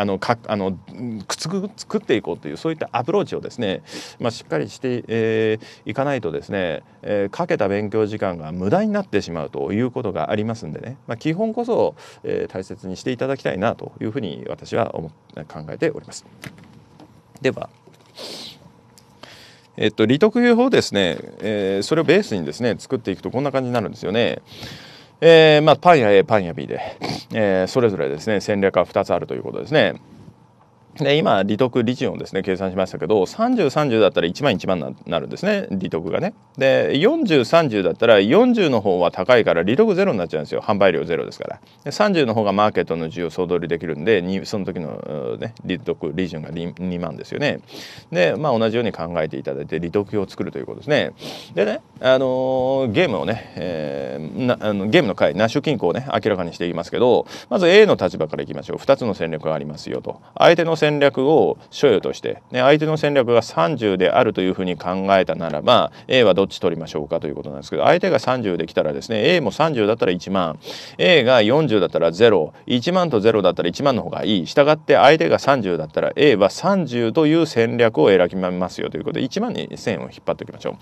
あのかあのくつく作っていこうというそういったアプローチをですね、まあ、しっかりして、えー、いかないとですね、えー、かけた勉強時間が無駄になってしまうということがありますますんでね、まあ、基本こそ、えー、大切にしていただきたいなというふうに私は思考えております。ではえっと、利得法ですね、えー、それをベースにですね作っていくとこんな感じになるんですよね。えーまあ、パン屋 A パン屋 B で、えー、それぞれですね戦略は2つあるということですね。で今利得利潤をですね計算しましたけど3030だったら1万1万になるんですね利得がね。で4030だったら40の方は高いから利得ゼロになっちゃうんですよ販売量ゼロですから。で30の方がマーケットの需要総取りできるんでその時の、ね、利得利潤が 2, 2万ですよね。でまあ同じように考えていただいて利得表を作るということですね。でね、あのー、ゲームをね、えー、なあのゲームの回ナッシュ均衡をね明らかにしていきますけどまず A の立場からいきましょう2つの戦略がありますよと。相手の戦略を所有として、ね、相手の戦略が30であるというふうに考えたならば A はどっち取りましょうかということなんですけど相手が30できたらですね A も30だったら1万 A が40だったら01万と0だったら1万の方がいいしたがって相手が30だったら A は30という戦略を選びますよということで1万に線を引っ張っておきましょ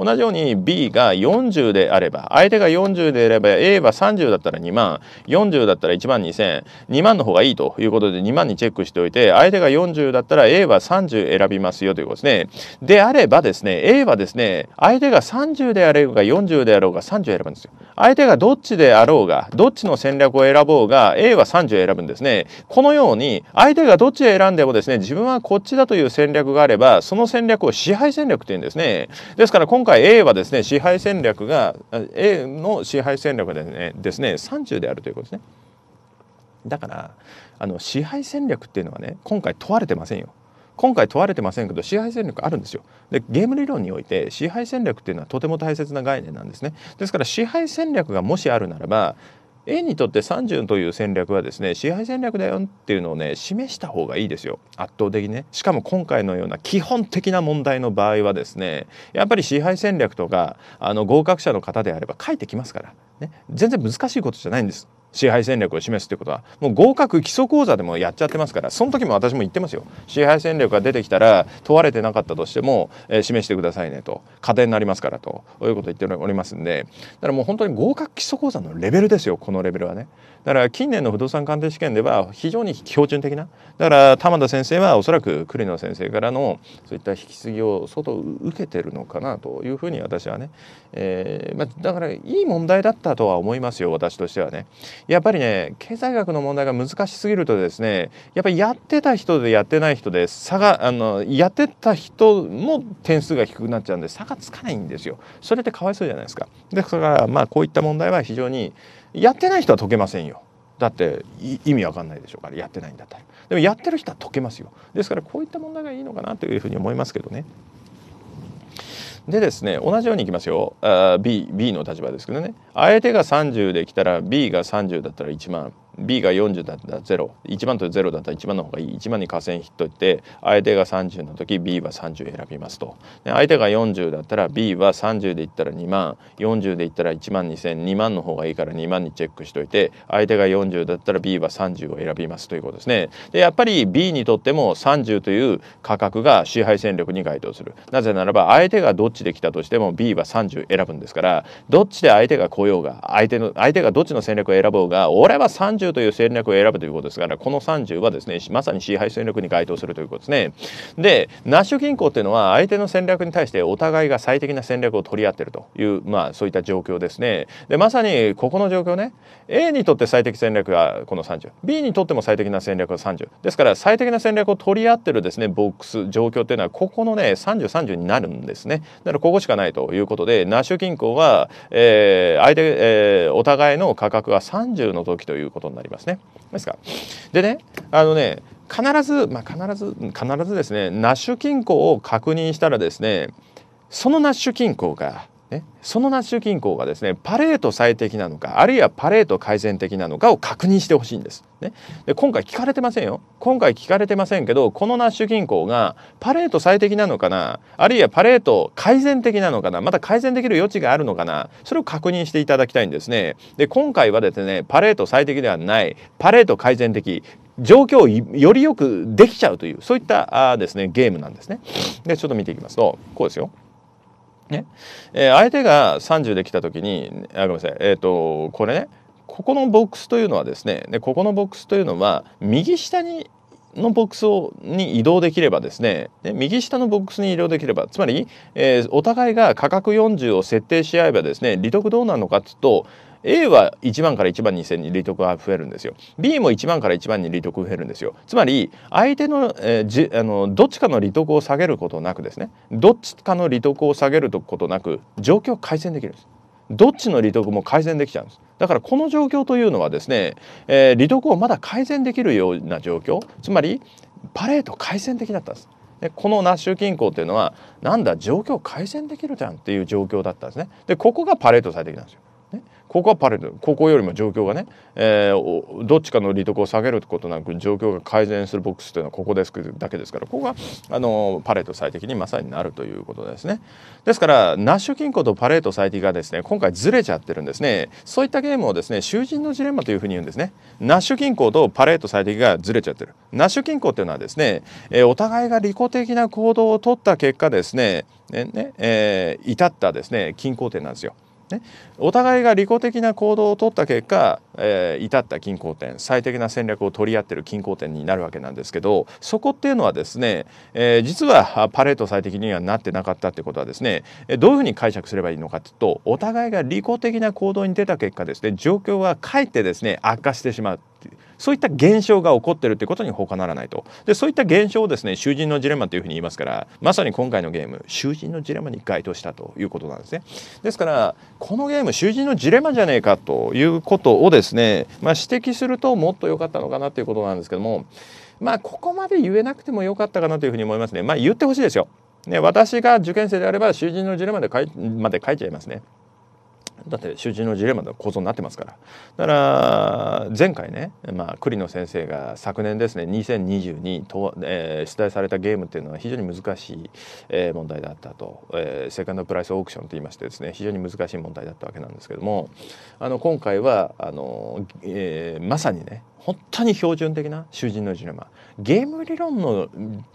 う同じように B が40であれば相手が40であれば A は30だったら2万40だったら1万2000 2万の方がいいということで2万にチェックしておいて相手が40だったら A は30選びますよということですね。であればですね A はですね相手が30であれば40であろうが30選ぶんですよ。相手がどっちであろうがどっちの戦略を選ぼうが A は30選ぶんですね。このように相手がどっちを選んでもですね自分はこっちだという戦略があればその戦略を支配戦略というんですね。ですから今回 A はですね支配戦略が A の支配戦略がですねですね30であるということですね。だからあの支配戦略っていうのはね今回問われてませんよ。今回問われてませんけど支配戦略あるんですよでゲーム理論において支配戦略っていうのはとても大切な概念なんですねですから支配戦略がもしあるならば A にとって30という戦略はですね支配戦略だよっていうのをね示した方がいいですよ圧倒的にねしかも今回のような基本的な問題の場合はですねやっぱり支配戦略とかあの合格者の方であれば書いてきますから、ね、全然難しいことじゃないんです支配戦略を示すということはもう合格基礎講座でもやっちゃってますからその時も私も言ってますよ支配戦略が出てきたら問われてなかったとしても、えー、示してくださいねと課題になりますからということ言っておりますんでだからもう本当に合格基礎講座のレベルですよこのレベルはね。だから近年の不動産鑑定試験では非常に標準的なだから玉田先生はおそらく栗野先生からのそういった引き継ぎを相当受けてるのかなというふうに私はね、えーまあ、だからいい問題だったとは思いますよ私としてはね。やっぱりね経済学の問題が難しすぎるとですねやっぱりやってた人でやってない人で差があのやってた人の点数が低くなっちゃうんで差がつかないんですよ。それってかわいそうじゃないですか。だからまあこういった問題は非常にやってない人は解けませんよだって意味わかんないでしょうからやってないんだったらでもやってる人は解けますよですからこういった問題がいいのかなというふうに思いますけどねでですね同じようにいきますよあ B, B の立場ですけどね相手が30できたら B が30だったら1万 B が40だったら01番と0だったら1番の方がいい1番に下線引っといて相手が30の時 B は30選びますと相手が40だったら B は30でいったら2万40でいったら1万2000万の方がいいから2万にチェックしといて相手が40だったら B は30を選びますということですねでやっぱり B にとっても30という価格が支配戦力に該当するなぜならば相手がどっちで来たとしても B は30選ぶんですからどっちで相手が来ようが相手の相手がどっちの戦略を選ぼうが俺は30 30という戦略を選ぶということですからこの30はですねまさに支配戦略に該当するということですね。でナッシュ銀行っていうのは相手の戦略に対してお互いが最適な戦略を取り合っているというまあそういった状況ですね。でまさにここの状況ね A にとって最適戦略がこの 30B にとっても最適な戦略が30ですから最適な戦略を取り合ってるですねボックス状況っていうのはここのね3030 30になるんですね。だからここしかないということでナッシュ銀行は、えー、相手、えー、お互いの価格が30の時ということになりますね。ですかでねあのね必ず、まあ、必ず必ずですねナッシュ金庫を確認したらですねそのナッシュ金庫がね、そのナッシュ銀行がですねパレート最適なのかあるいはパレート改善的なのかを確認してほしいんです、ね、で今回聞かれてませんよ今回聞かれてませんけどこのナッシュ銀行がパレート最適なのかなあるいはパレート改善的なのかなまた改善できる余地があるのかなそれを確認していただきたいんですねで今回はですねパレート最適ではないパレート改善的状況をよりよくできちゃうというそういったあですねゲームなんですねでちょっと見ていきますとこうですよねえー、相手が30で来た時にあごめんなさい、えーと、これねここのボックスというのはですねでここのボックスというのは右下にのボックスをに移動できればですねで右下のボックスに移動できればつまり、えー、お互いが価格40を設定し合えばですね利得どうなるのかっていうと A は1万から1万2000に利得が増えるんですよ B も1万から1万に利得増えるんですよつまり相手の,、えー、じあのどっちかの利得を下げることなくですねどっちかの利得を下げることなく状況を改善できるんですどっちの利得も改善できちゃうんですだからこの状況というのはですね、えー、利得をまだ改善できるような状況つまりパレート改善的だったんですでこのナッシュ銀行というのはなんだ状況改善できるじゃんっていう状況だったんですねでここがパレート最適なんですよここはパレドここよりも状況がね、えー、どっちかの利得を下げることなく状況が改善するボックスというのはここですだけですからここがあのパレート最適にまさになるということですね。ですからナッシュ金庫とパレート最適がですね今回ずれちゃってるんですね。そういったゲームをですね囚人のジレンマというふうに言うんですね。ナッシュ金庫とパレート最適がずれちゃってる。ナッシュ金庫っていうのはですね、えー、お互いが利己的な行動を取った結果ですねねね、えー、至ったですね均衡点なんですよ。ね、お互いが利己的な行動をとった結果、えー、至った均衡点最適な戦略を取り合ってる均衡点になるわけなんですけどそこっていうのはですね、えー、実はパレート最適にはなってなかったってことはですねどういうふうに解釈すればいいのかっていうとお互いが利己的な行動に出た結果ですね状況はかえってですね悪化してしまうっていう。そういった現象が起こってるってことに他ならないとでそういった現象をですね囚人のジレンマというふうに言いますからまさに今回のゲーム囚人のジレンマに該当したということなんですねですからこのゲーム囚人のジレンマじゃねえかということをですね、まあ、指摘するともっと良かったのかなということなんですけどもまあここまで言えなくてもよかったかなというふうに思いますねまあ言ってほしいですよね、私が受験生であれば囚人のジレンマで書いまで書いちゃいますね。だって囚人のジレンマの構造になってますからだから前回ね、まあ、栗野先生が昨年ですね2022に、えー、出題されたゲームっていうのは非常に難しい、えー、問題だったと、えー、セカンドプライスオークションと言いましてですね非常に難しい問題だったわけなんですけどもあの今回はあの、えー、まさにね本当に標準的な囚人のジレンマゲーム理論の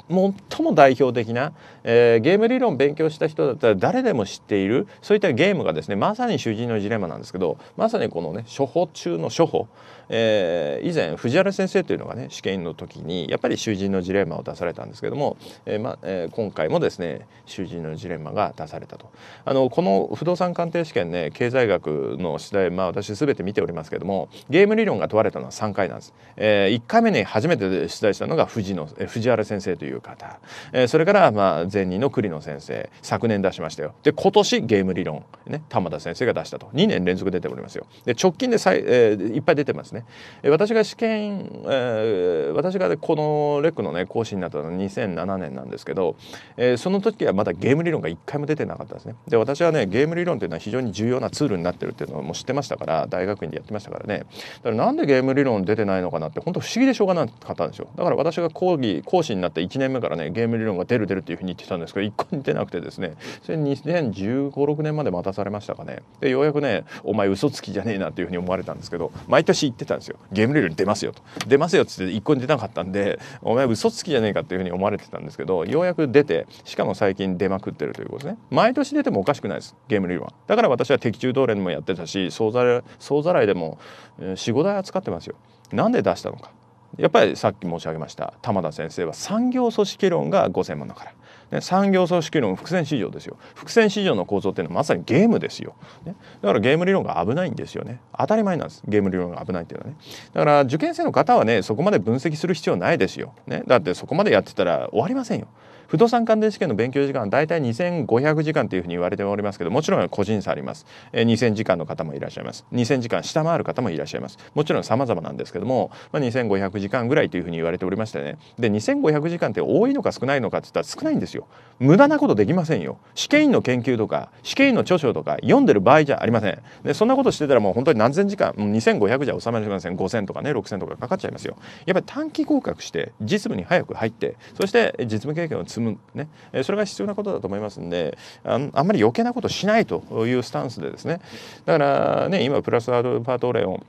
最も代表的な、えー、ゲーム理論を勉強した人だったら誰でも知っているそういったゲームがですねまさに囚人のジレンマなんですけどまさにこのね処方中の処方、えー、以前藤原先生というのがね試験の時にやっぱり囚人のジレンマを出されたんですけども、えーまえー、今回もですね囚人のジレンマが出されたと。あのこの不動産鑑定試験ね経済学の次第まあ私全て見ておりますけどもゲーム理論が問われたのは3回なんですます、えー、1回目に初めて出題したのが藤野藤原先生という方、えー、それからまあ前任の栗野先生昨年出しましたよで今年ゲーム理論ね玉田先生が出したと2年連続出ておりますよで直近でさい,、えー、いっぱい出てますね私が試験、えー、私がこのレックのね講師になったのは2007年なんですけど、えー、その時はまだゲーム理論が1回も出てなかったですねで私はねゲーム理論っていうのは非常に重要なツールになってるっていうのも知ってましたから大学院でやってましたからねだからなんでゲーム理論出てないのかなって本当不思議でしょうがなかったんですよだから私が講義講師になって1年目からねゲーム理論が出る出るっていうふうに言ってたんですけど一個に出なくてですねそれ201516年まで待たされましたかねでようやくねお前嘘つきじゃねえなっていうふうに思われたんですけど毎年言ってたんですよゲーム理論出ますよと出ますよっつって一個に出なかったんでお前嘘つきじゃねえかっていうふうに思われてたんですけどようやく出てしかも最近出まくってるということですね毎年出てもおかしくないですゲーム理論はだから私は的中道連もやってたし総ざらいでも45台扱ってますよなんで出したのかやっぱりさっき申し上げました玉田先生は産業組織論がご専門だから、ね、産業組織論伏線市場ですよ伏線市場の構造っていうのはまさにゲームですよ、ね、だからゲーム理論が危ないんですよね当たり前なんですゲーム理論が危ないっていうのはねだから受験生の方はねそこまで分析する必要ないですよ、ね、だってそこまでやってたら終わりませんよ不動産関連試験の勉強時間は大体2500時間というふうに言われておりますけどもちろん個人差あります、え2000時間の方もいらっしゃいます2000時間下回る方もいらっしゃいますもちろん様々なんですけども、まあ、2500時間ぐらいというふうに言われておりましてねで2500時間って多いのか少ないのかって言ったら少ないんですよ無駄なことできませんよ試験員の研究とか試験員の著書とか読んでる場合じゃありませんでそんなことしてたらもう本当に何千時間もう2500じゃ収めりません5000とかね6000とかかかっちゃいますよやっぱり短期合格して実務に早く入ってそして実務経験を積むね、それが必要なことだと思いますんであんまり余計なことしないというスタンスでですねだからね今プラスアルファトレオン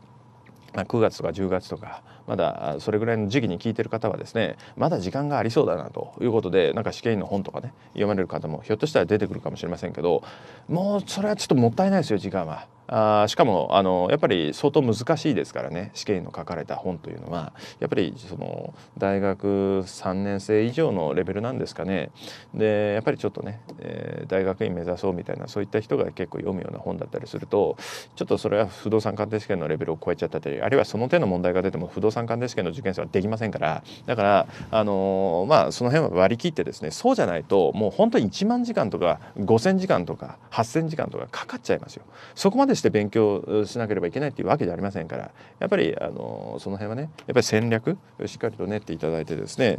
9月とか10月とかまだそれぐらいの時期に聞いてる方はですねまだ時間がありそうだなということでなんか試験員の本とかね読まれる方もひょっとしたら出てくるかもしれませんけどもうそれはちょっともったいないですよ時間は。あしかもあのやっぱり相当難しいですからね試験員の書かれた本というのはやっぱりその大学3年生以上のレベルなんですかねでやっぱりちょっとね、えー、大学院目指そうみたいなそういった人が結構読むような本だったりするとちょっとそれは不動産鑑定試験のレベルを超えちゃったりあるいはその手の問題が出ても不動産三冠ですけど受験生はできませんからだからあのまあその辺は割り切ってですねそうじゃないともう本当に1万時間とか5,000時間とか8,000時間とかかかっちゃいますよ。そこまでして勉強しなければいけないっていうわけじゃありませんからやっぱりあのその辺はねやっぱり戦略しっかりと練っていただいてですね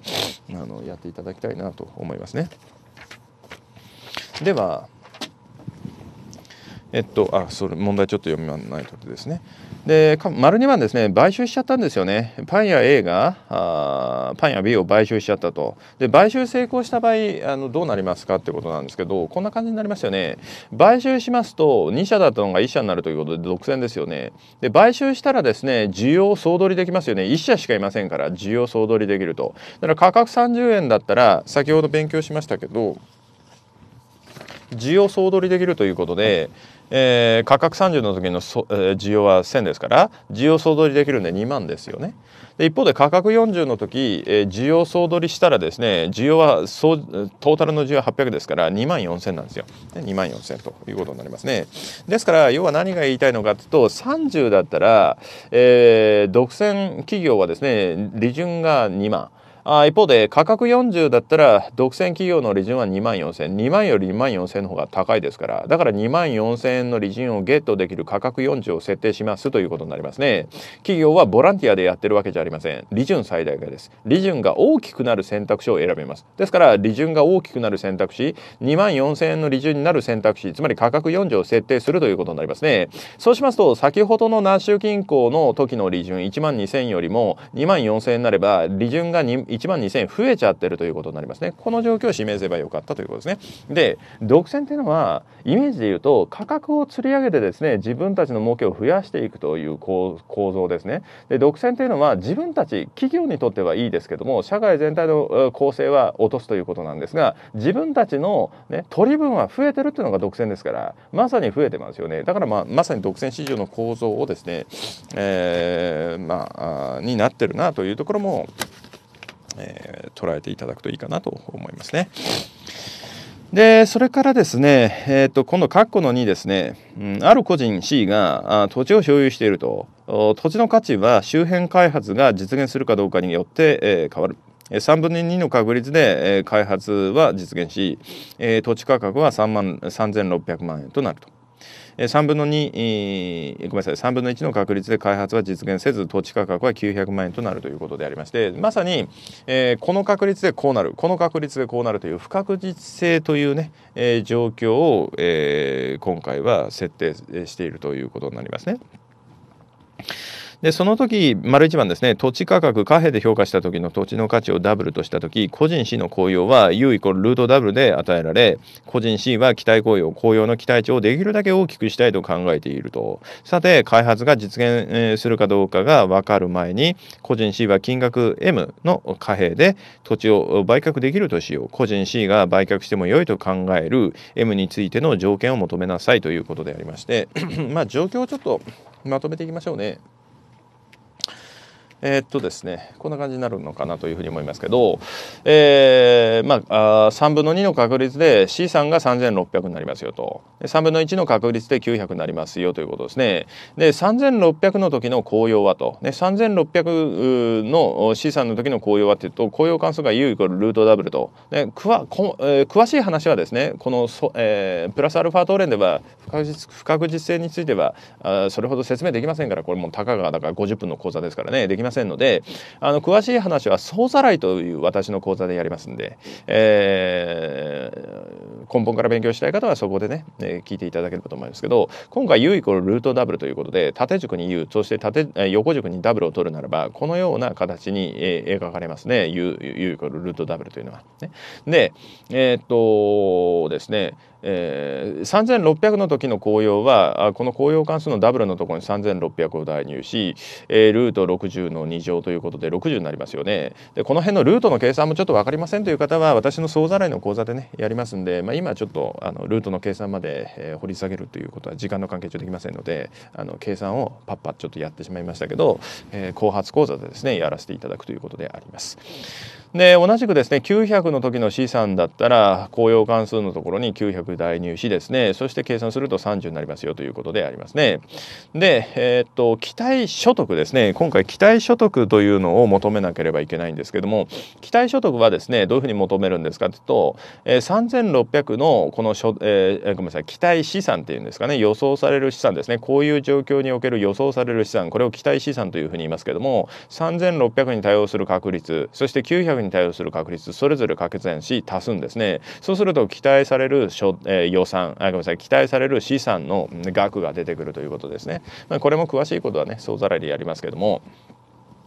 あのやっていただきたいなと思いますね。ではえっと、あそれ問題ちょっと読みないとですねで丸2番ですね買収しちゃったんですよねパン屋 A があパン屋 B を買収しちゃったとで買収成功した場合あのどうなりますかってことなんですけどこんな感じになりますよね買収しますと2社だったのが1社になるということで独占ですよねで買収したらですね需要総取りできますよね1社しかいませんから需要総取りできるとだから価格30円だったら先ほど勉強しましたけど需要総取りできるということで、うんえー、価格30の時のえー、需要は1000ですから需要総取りできるんで2万ですよね。で一方で価格40の時、えー、需要総取りしたらですね需要はうトータルの需要は800ですから2万4000なんですよ。で2万4000ということになりますね。ですから要は何が言いたいのかというと30だったら、えー、独占企業はですね利潤が2万。あ一方で価格40だったら独占企業の利潤は2万4000円2万より2万4000円の方が高いですからだから2万4000円の利潤をゲットできる価格40を設定しますということになりますね企業はボランティアでやってるわけじゃありません利潤最大化です利潤が大きくなる選択肢を選びますですから利潤が大きくなる選択肢2万4000円の利潤になる選択肢つまり価格40を設定するということになりますねそうしますと先ほどのナッシュ銀行の時の利潤1万2000よりも2万4000円になれば利潤が2 1万2000円増えちゃってるということになりますねこの状況を示せばよかったということですねで独占っていうのはイメージで言うと価格を釣り上げてですね自分たちの儲けを増やしていくという構造ですねで独占というのは自分たち企業にとってはいいですけども社会全体の構成は落とすということなんですが自分たちの、ね、取り分は増えてるっていうのが独占ですからまさに増えてますよねだから、まあ、まさに独占市場の構造をですね、えー、まあになってるなというところもえー、捉えていただくといいかなと思いますね。でそれからですね、えーと、今度括弧の2ですね、うん、ある個人 C があ土地を所有していると土地の価値は周辺開発が実現するかどうかによって、えー、変わる3分の2の確率で、えー、開発は実現し、えー、土地価格は3万3600万円となると。3分の2、ごめんなさい3分の1の確率で開発は実現せず土地価格は900万円となるということでありましてまさに、えー、この確率でこうなるこの確率でこうなるという不確実性というね、えー、状況を、えー、今回は設定しているということになりますね。でその時丸一番ですね土地価格貨幣で評価した時の土地の価値をダブルとした時個人 C の効用は U イコールルートダブルで与えられ個人 C は期待効用効用の期待値をできるだけ大きくしたいと考えているとさて開発が実現するかどうかが分かる前に個人 C は金額 M の貨幣で土地を売却できるとしよう個人 C が売却しても良いと考える M についての条件を求めなさいということでありまして <clears throat> まあ状況をちょっとまとめていきましょうね。えー、っとですねこんな感じになるのかなというふうに思いますけど、えー、まあ3分の2の確率で C さんが3600になりますよと3分の1の確率で900になりますよということですね。で3600の時の紅葉はと、ね、3600の C さんの時の紅葉はっていうと紅葉関数が U イコールルートダブルと、ね詳しい話はですねこのそ、えー、プラスアルファトレンでは不確実不確実性についてはあそれほど説明できませんからこれもたかがだから50分の講座ですからねできまませんのであの詳しい話は総ざらいという私の講座でやりますんで、えー、根本から勉強したい方はそこでね、えー、聞いていただければと思いますけど今回 U イコールルートダブルということで縦軸に U そして縦横軸にダブルを取るならばこのような形に、えー、描かれますね U, U イコールルートダブルというのは。ね、でえー、っとですねえー、3600の時の紅葉はこの紅葉関数のダブルのところに3600を代入し、えー、ルート60の2乗ということで60になりますよね。でこの辺のルートの計算もちょっと分かりませんという方は私の総ざらいの講座でねやりますんで、まあ、今ちょっとあのルートの計算まで、えー、掘り下げるということは時間の関係上できませんのであの計算をパッパッちょっとやってしまいましたけど、えー、後発講座でですねやらせていただくということであります。で同じくですね900の時の資産だったら公用関数のところに900代入しですねそして計算すると30になりますよということでありますね。で、えー、っと期待所得ですね今回期待所得というのを求めなければいけないんですけども期待所得はですねどういうふうに求めるんですかというと、えー、3600のこのえー、ごめんなさい期待資産っていうんですかね予想される資産ですねこういう状況における予想される資産これを期待資産というふうに言いますけども3600に対応する確率そして900うに対応する確率それぞれ掛け算し足すんですねそうすると期待される、えー、予算あごめんなさい期待される資産の額が出てくるということですね、まあ、これも詳しいことはね総ざらいでやりますけども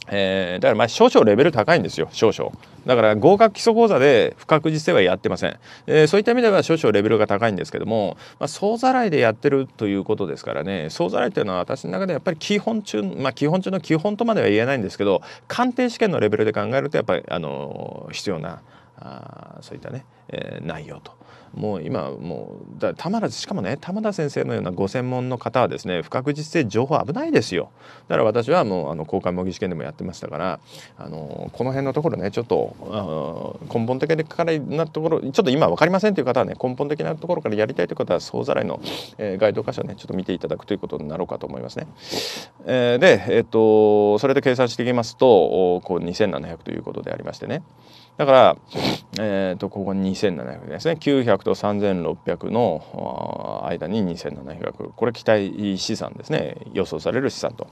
えー、だからまあ少々レベル高いんですよ少々だから合格基礎講座で不確実性はやってません、えー、そういった意味では少々レベルが高いんですけども、まあ、総ざらいでやってるということですからね総ざらいというのは私の中でやっぱり基本中、まあ、基本中の基本とまでは言えないんですけど鑑定試験のレベルで考えるとやっぱり、あの必要なあそういったね、えー、内容ともう今もうだらずしかもね玉田先生のようなご専門の方はですね不確実性情報危ないですよだから私はもうあの公開模擬試験でもやってましたからあのこの辺のところねちょっと根本的なところちょっと今分かりませんという方はね根本的なところからやりたいという方は総ざらいの、えー、ガイド箇所ねちょっと見ていただくということになろうかと思いますね。えー、で、えっとそれで計算していきますとこう2700ということでありましてね。だから、えーと、ここ2700ですね900と3600の間に2700これ期待資産ですね予想される資産と。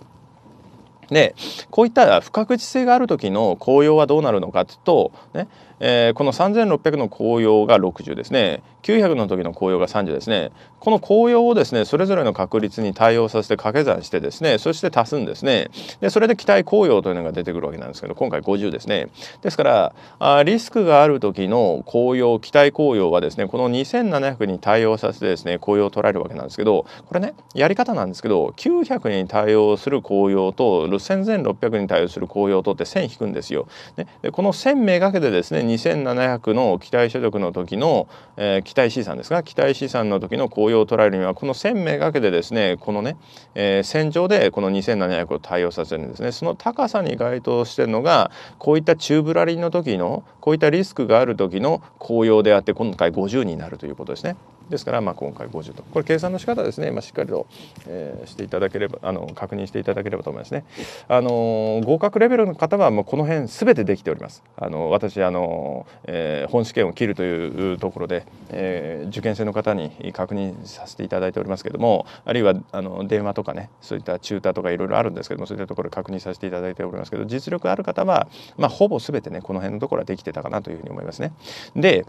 でこういった不確実性がある時の効用はどうなるのかっていうとねえー、この3600の紅葉が60ですね900の時の紅葉が30ですねこの紅葉をですねそれぞれの確率に対応させて掛け算してですねそして足すんですねでそれで期待紅葉というのが出てくるわけなんですけど今回50ですねですからあリスクがある時の紅葉期待紅葉はですねこの2700に対応させてですね紅葉をらえるわけなんですけどこれねやり方なんですけど900に対応する紅葉と1600に対応する紅葉とって1000引くんですよ。ね、でこの1000がけですね2700の期待所得の時の、えー、期待資産ですが期待資産の時の効用を捉えるにはこの1,000名がけでですねこのね、えー、線上でこの2700を対応させるんですねその高さに該当してるのがこういった宙ぶらりんの時のこういったリスクがある時の効用であって今回50になるということですね。ですからまあ今回50とこれ計算の仕方ですね、まあ、しっかりと、えー、していただければあの確認していただければと思いますね。あの合格レベルの方はもうこの辺すべてできております。あの私あの、えー、本試験を切るというところで、えー、受験生の方に確認させていただいておりますけどもあるいはあの電話とかねそういったチューターとかいろいろあるんですけどもそういったところ確認させていただいておりますけど実力ある方は、まあ、ほぼすべてねこの辺のところはできてたかなというふうに思いますね。で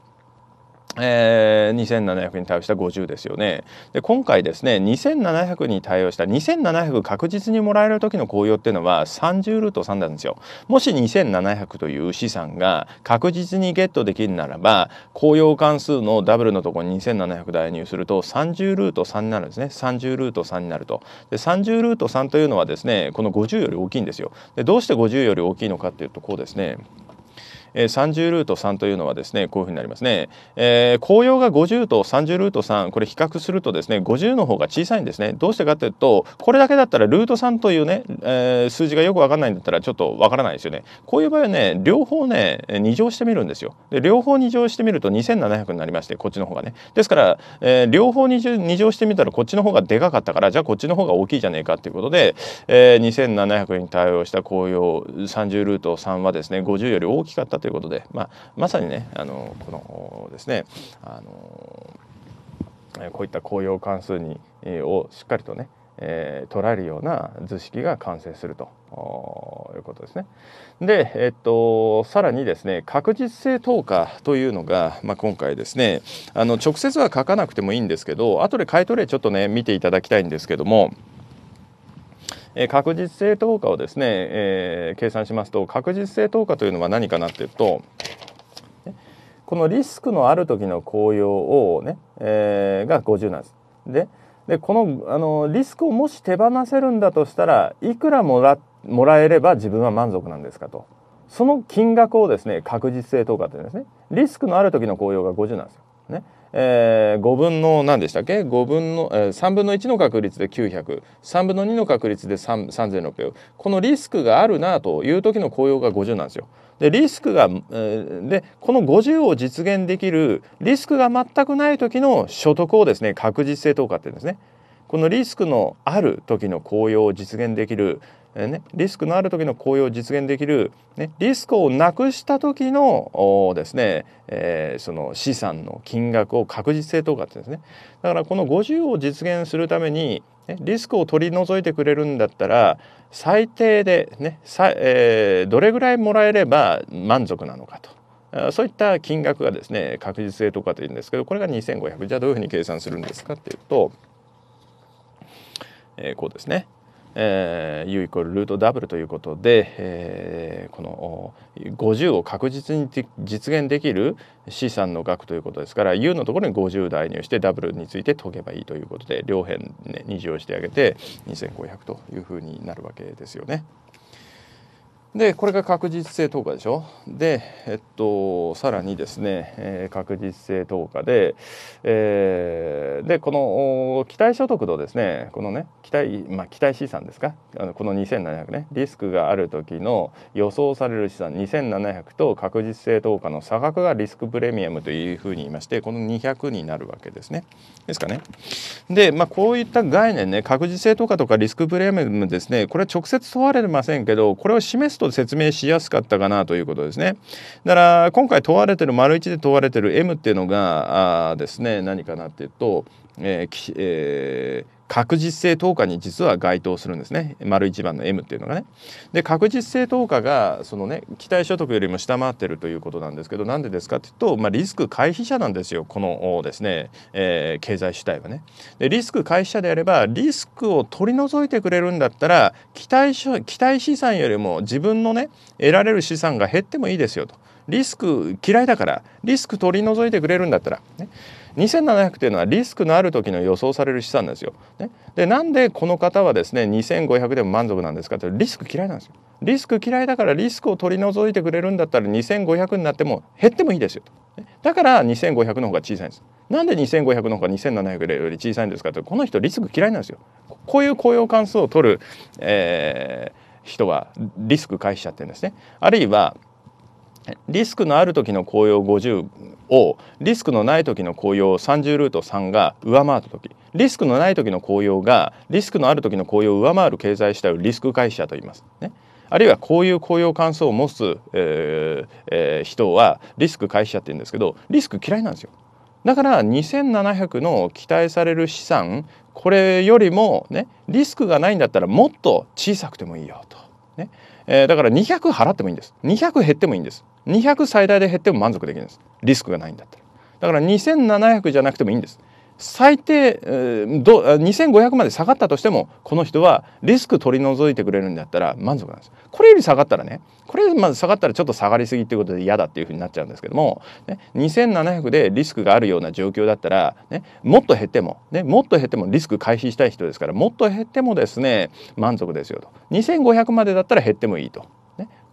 えー、2700に対応した50ですよねで今回ですね2700に対応した2700確実にもらえる時の効用っていうのは30ルート3なんですよ。もし2700という資産が確実にゲットできるならば効用関数のダブルのところに2700代入すると30ルート3になるんですね30ルート3になると。で30ルート3というのはですねこの50より大きいんですよ。でどうして50より大きいのかっていうとこうですねえー、30ルート3というのはですねこういうふうになりますね、えー、紅葉が50と30ルート3これ比較するとですね50の方が小さいんですねどうしてかというとこれだけだったらルート3というね、えー、数字がよく分かんないんだったらちょっと分からないですよねこういう場合はね両方ね2乗してみるんですよで両方2乗してみると2700になりましてこっちの方がねですから、えー、両方 2, 乗してみたらこっちの方がでかかったからじゃあこっちの方が大きいじゃねえかっていうことで、えー、2700に対応した紅葉30ルート3はですね50より大きかったということで、まあ、まさにねあのこのですねあのこういった公用関数にをしっかりとねえー、捉えるような図式が完成するということですね。で、えっと、さらにですね確実性透過というのが、まあ、今回ですねあの直接は書かなくてもいいんですけど後で買い取れちょっとね見ていただきたいんですけども。確実性等価をですね、え計算しますと確実性等価というのは何かなっていうとこのリスクのある時の効用をね、えー、が50なんです。ででこのあのリスクをもし手放せるんだとしたらいくらもらもらえれば自分は満足なんですかとその金額をですね確実性等価というんですねリスクのある時の効用が50なんですよ。ね、えー、5分の何でしたっけ5分の、えー、3分の1の確率で9003分の2の確率で3600このリスクがあるなという時の効用が50なんですよ。でリスクが、えー、でこの50を実現できるリスクが全くない時の所得をですね確実性投下って言うんですね。このリスクのある時の効用を実現できるね、リスクのある時の雇用を実現できる、ね、リスクをなくした時のですね、えー、その資産の金額を確実性とかってですねだからこの50を実現するために、ね、リスクを取り除いてくれるんだったら最低でね、えー、どれぐらいもらえれば満足なのかと。そういった金額がですね確実性とかというんですけどこれが2500じゃあどういうふうに計算するんですかっていうと、えー、こうですねえー、u イコールルートダブルということで、えー、この50を確実に実現できる資産の額ということですから u のところに50代入してダブルについて解けばいいということで両辺、ね、2乗してあげて2500というふうになるわけですよね。でこれが確実性投下でしょでえっとさらにですね、えー、確実性投下で、えー、でこの期待所得度ですねこのね期待まあ期待資産ですかあのこの2700ねリスクがある時の予想される資産2700と確実性投下の差額がリスクプレミアムというふうに言いましてこの200になるわけですねですかねでまあこういった概念ね確実性投下とかリスクプレミアムですねこれは直接問われませんけどこれを示すとと説明しやすかったかなということですね。だから今回問われてる丸一で問われてる M っていうのがあですね何かなっていうと、えーえ確実性等価に実は該当するんですね丸一番の M っていうのがね。で確実性等価がそのね期待所得よりも下回ってるということなんですけどなんでですかっていうと、まあ、リスク回避者なんですよこのですね、えー、経済主体はね。でリスク回避者であればリスクを取り除いてくれるんだったら期待所期待資産よりも自分のね得られる資産が減ってもいいですよと。リスク嫌いだからリスク取り除いてくれるんだったら、ね、2700というのはリスクのある時の予想される資産なんですよ。ね、でなんでこの方はですね2500でも満足なんですかってリスク嫌いなんですよ。リスク嫌いだからリスクを取り除いてくれるんだったら2500になっても減ってもいいですよ。だから2500の方が小さいんです。なんで2500の方が2700より小さいんですかってこの人リスク嫌いなんですよ。こういう雇用関数を取る、えー、人はリスク回避しちゃってるんですね。あるいはリスクのある時の紅葉50をリスクのない時の紅葉30ルート3が上回った時リスクのない時の紅葉がリスクのある時の紅葉を上回る経済主体をリスク会社と言います。ね、あるいはこういう高揚感想を持つ、えーえー、人はリスク回避者って言うんですけどリスク嫌いなんですよ。だから2700の期待される資産これよりもねリスクがないんだったらもっと小さくてもいいよと。ね、えー、だから200払ってもいいんです200減ってもいいんです200最大で減っても満足できるんですリスクがないんだったらだから2700じゃなくてもいいんです最低、えー、ど2500まで下がったとしてもこの人はリスク取り除いてくれるんだったら満足なんですこれより下がったらねこれまず下がったらちょっと下がりすぎっていうことで嫌だっていうふうになっちゃうんですけども、ね、2700でリスクがあるような状況だったら、ね、もっと減っても、ね、もっと減ってもリスク回避したい人ですからもっと減ってもですね満足ですよと2500までだったら減ってもいいと。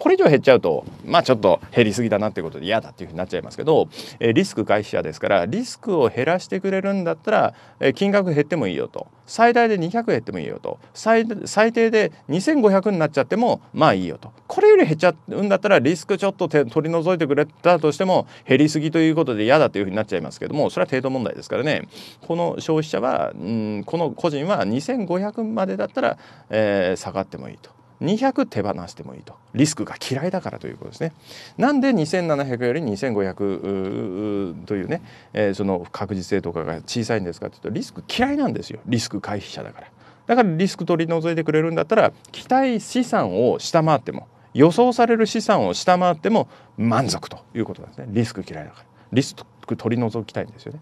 これ以上減っちゃうとまあちょっと減りすぎだなっていうことで嫌だっていうふうになっちゃいますけど、えリスク回避者ですからリスクを減らしてくれるんだったら、え金額減ってもいいよと最大で200減ってもいいよと最低で2500になっちゃってもまあいいよとこれより減っちゃうんだったらリスクちょっと取り除いてくれたとしても減りすぎということで嫌だというふうになっちゃいますけどもそれは程度問題ですからねこの消費者はうんこの個人は2500までだったら、えー、下がってもいいと。200手放してもいいとリスクが嫌いだからということですねなんで2700より2500というね、えー、その確実性とかが小さいんですかっていうとリスク嫌いなんですよリスク回避者だからだからリスク取り除いてくれるんだったら期待資産を下回っても予想される資産を下回っても満足ということなんですねリスク嫌いだからリスク取り除きたいんですよね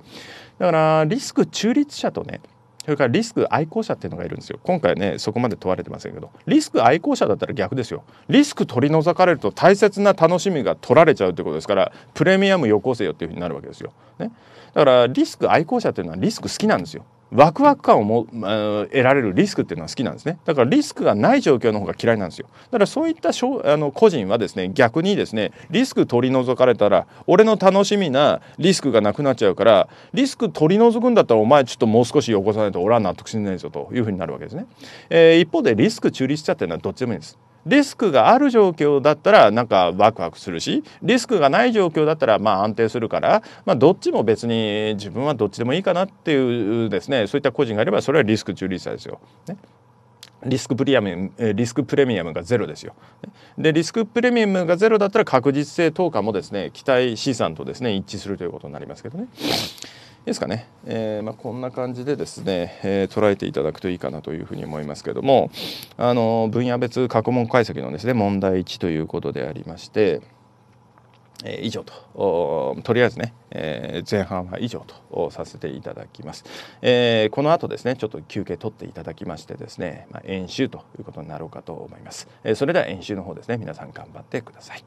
だからリスク中立者とねそれからリスク愛好者っていうのがいるんですよ今回ねそこまで問われてませんけどリスク愛好者だったら逆ですよリスク取り除かれると大切な楽しみが取られちゃうということですからプレミアムよこせよっていうふうになるわけですよ、ね、だからリスク愛好者っていうのはリスク好きなんですよワクワク感をも、えー、得られるリスクっていうのは好きなんですねだからリスクがない状況の方が嫌いなんですよだからそういったしょあの個人はですね逆にですねリスク取り除かれたら俺の楽しみなリスクがなくなっちゃうからリスク取り除くんだったらお前ちょっともう少しよこさないと俺は納得しないぞというふうになるわけですね、えー、一方でリスク中立者っていうのはどっちでもいいんですリスクがある状況だったらなんかワクワクするしリスクがない状況だったらまあ安定するから、まあ、どっちも別に自分はどっちでもいいかなっていうですねそういった個人がいればそれはリスク中立者ですよ。ねリスクプレミアムリスクプレミアムがゼロですよ。でリスクプレミアムがゼロだったら確実性等価もですね期待資産とですね一致するということになりますけどね。ですかね、えー、まあ、こんな感じでですね、えー、捉えていただくといいかなというふうに思いますけどもあの分野別過去問解析のですね問題1ということでありまして、えー、以上ととりあえずね、え前半は以上とさせていただきます、えこの後ですねちょっと休憩取っていただきましてですね、まあ、演習ということになろうかと思います、えそれでは演習の方ですね皆さん頑張ってください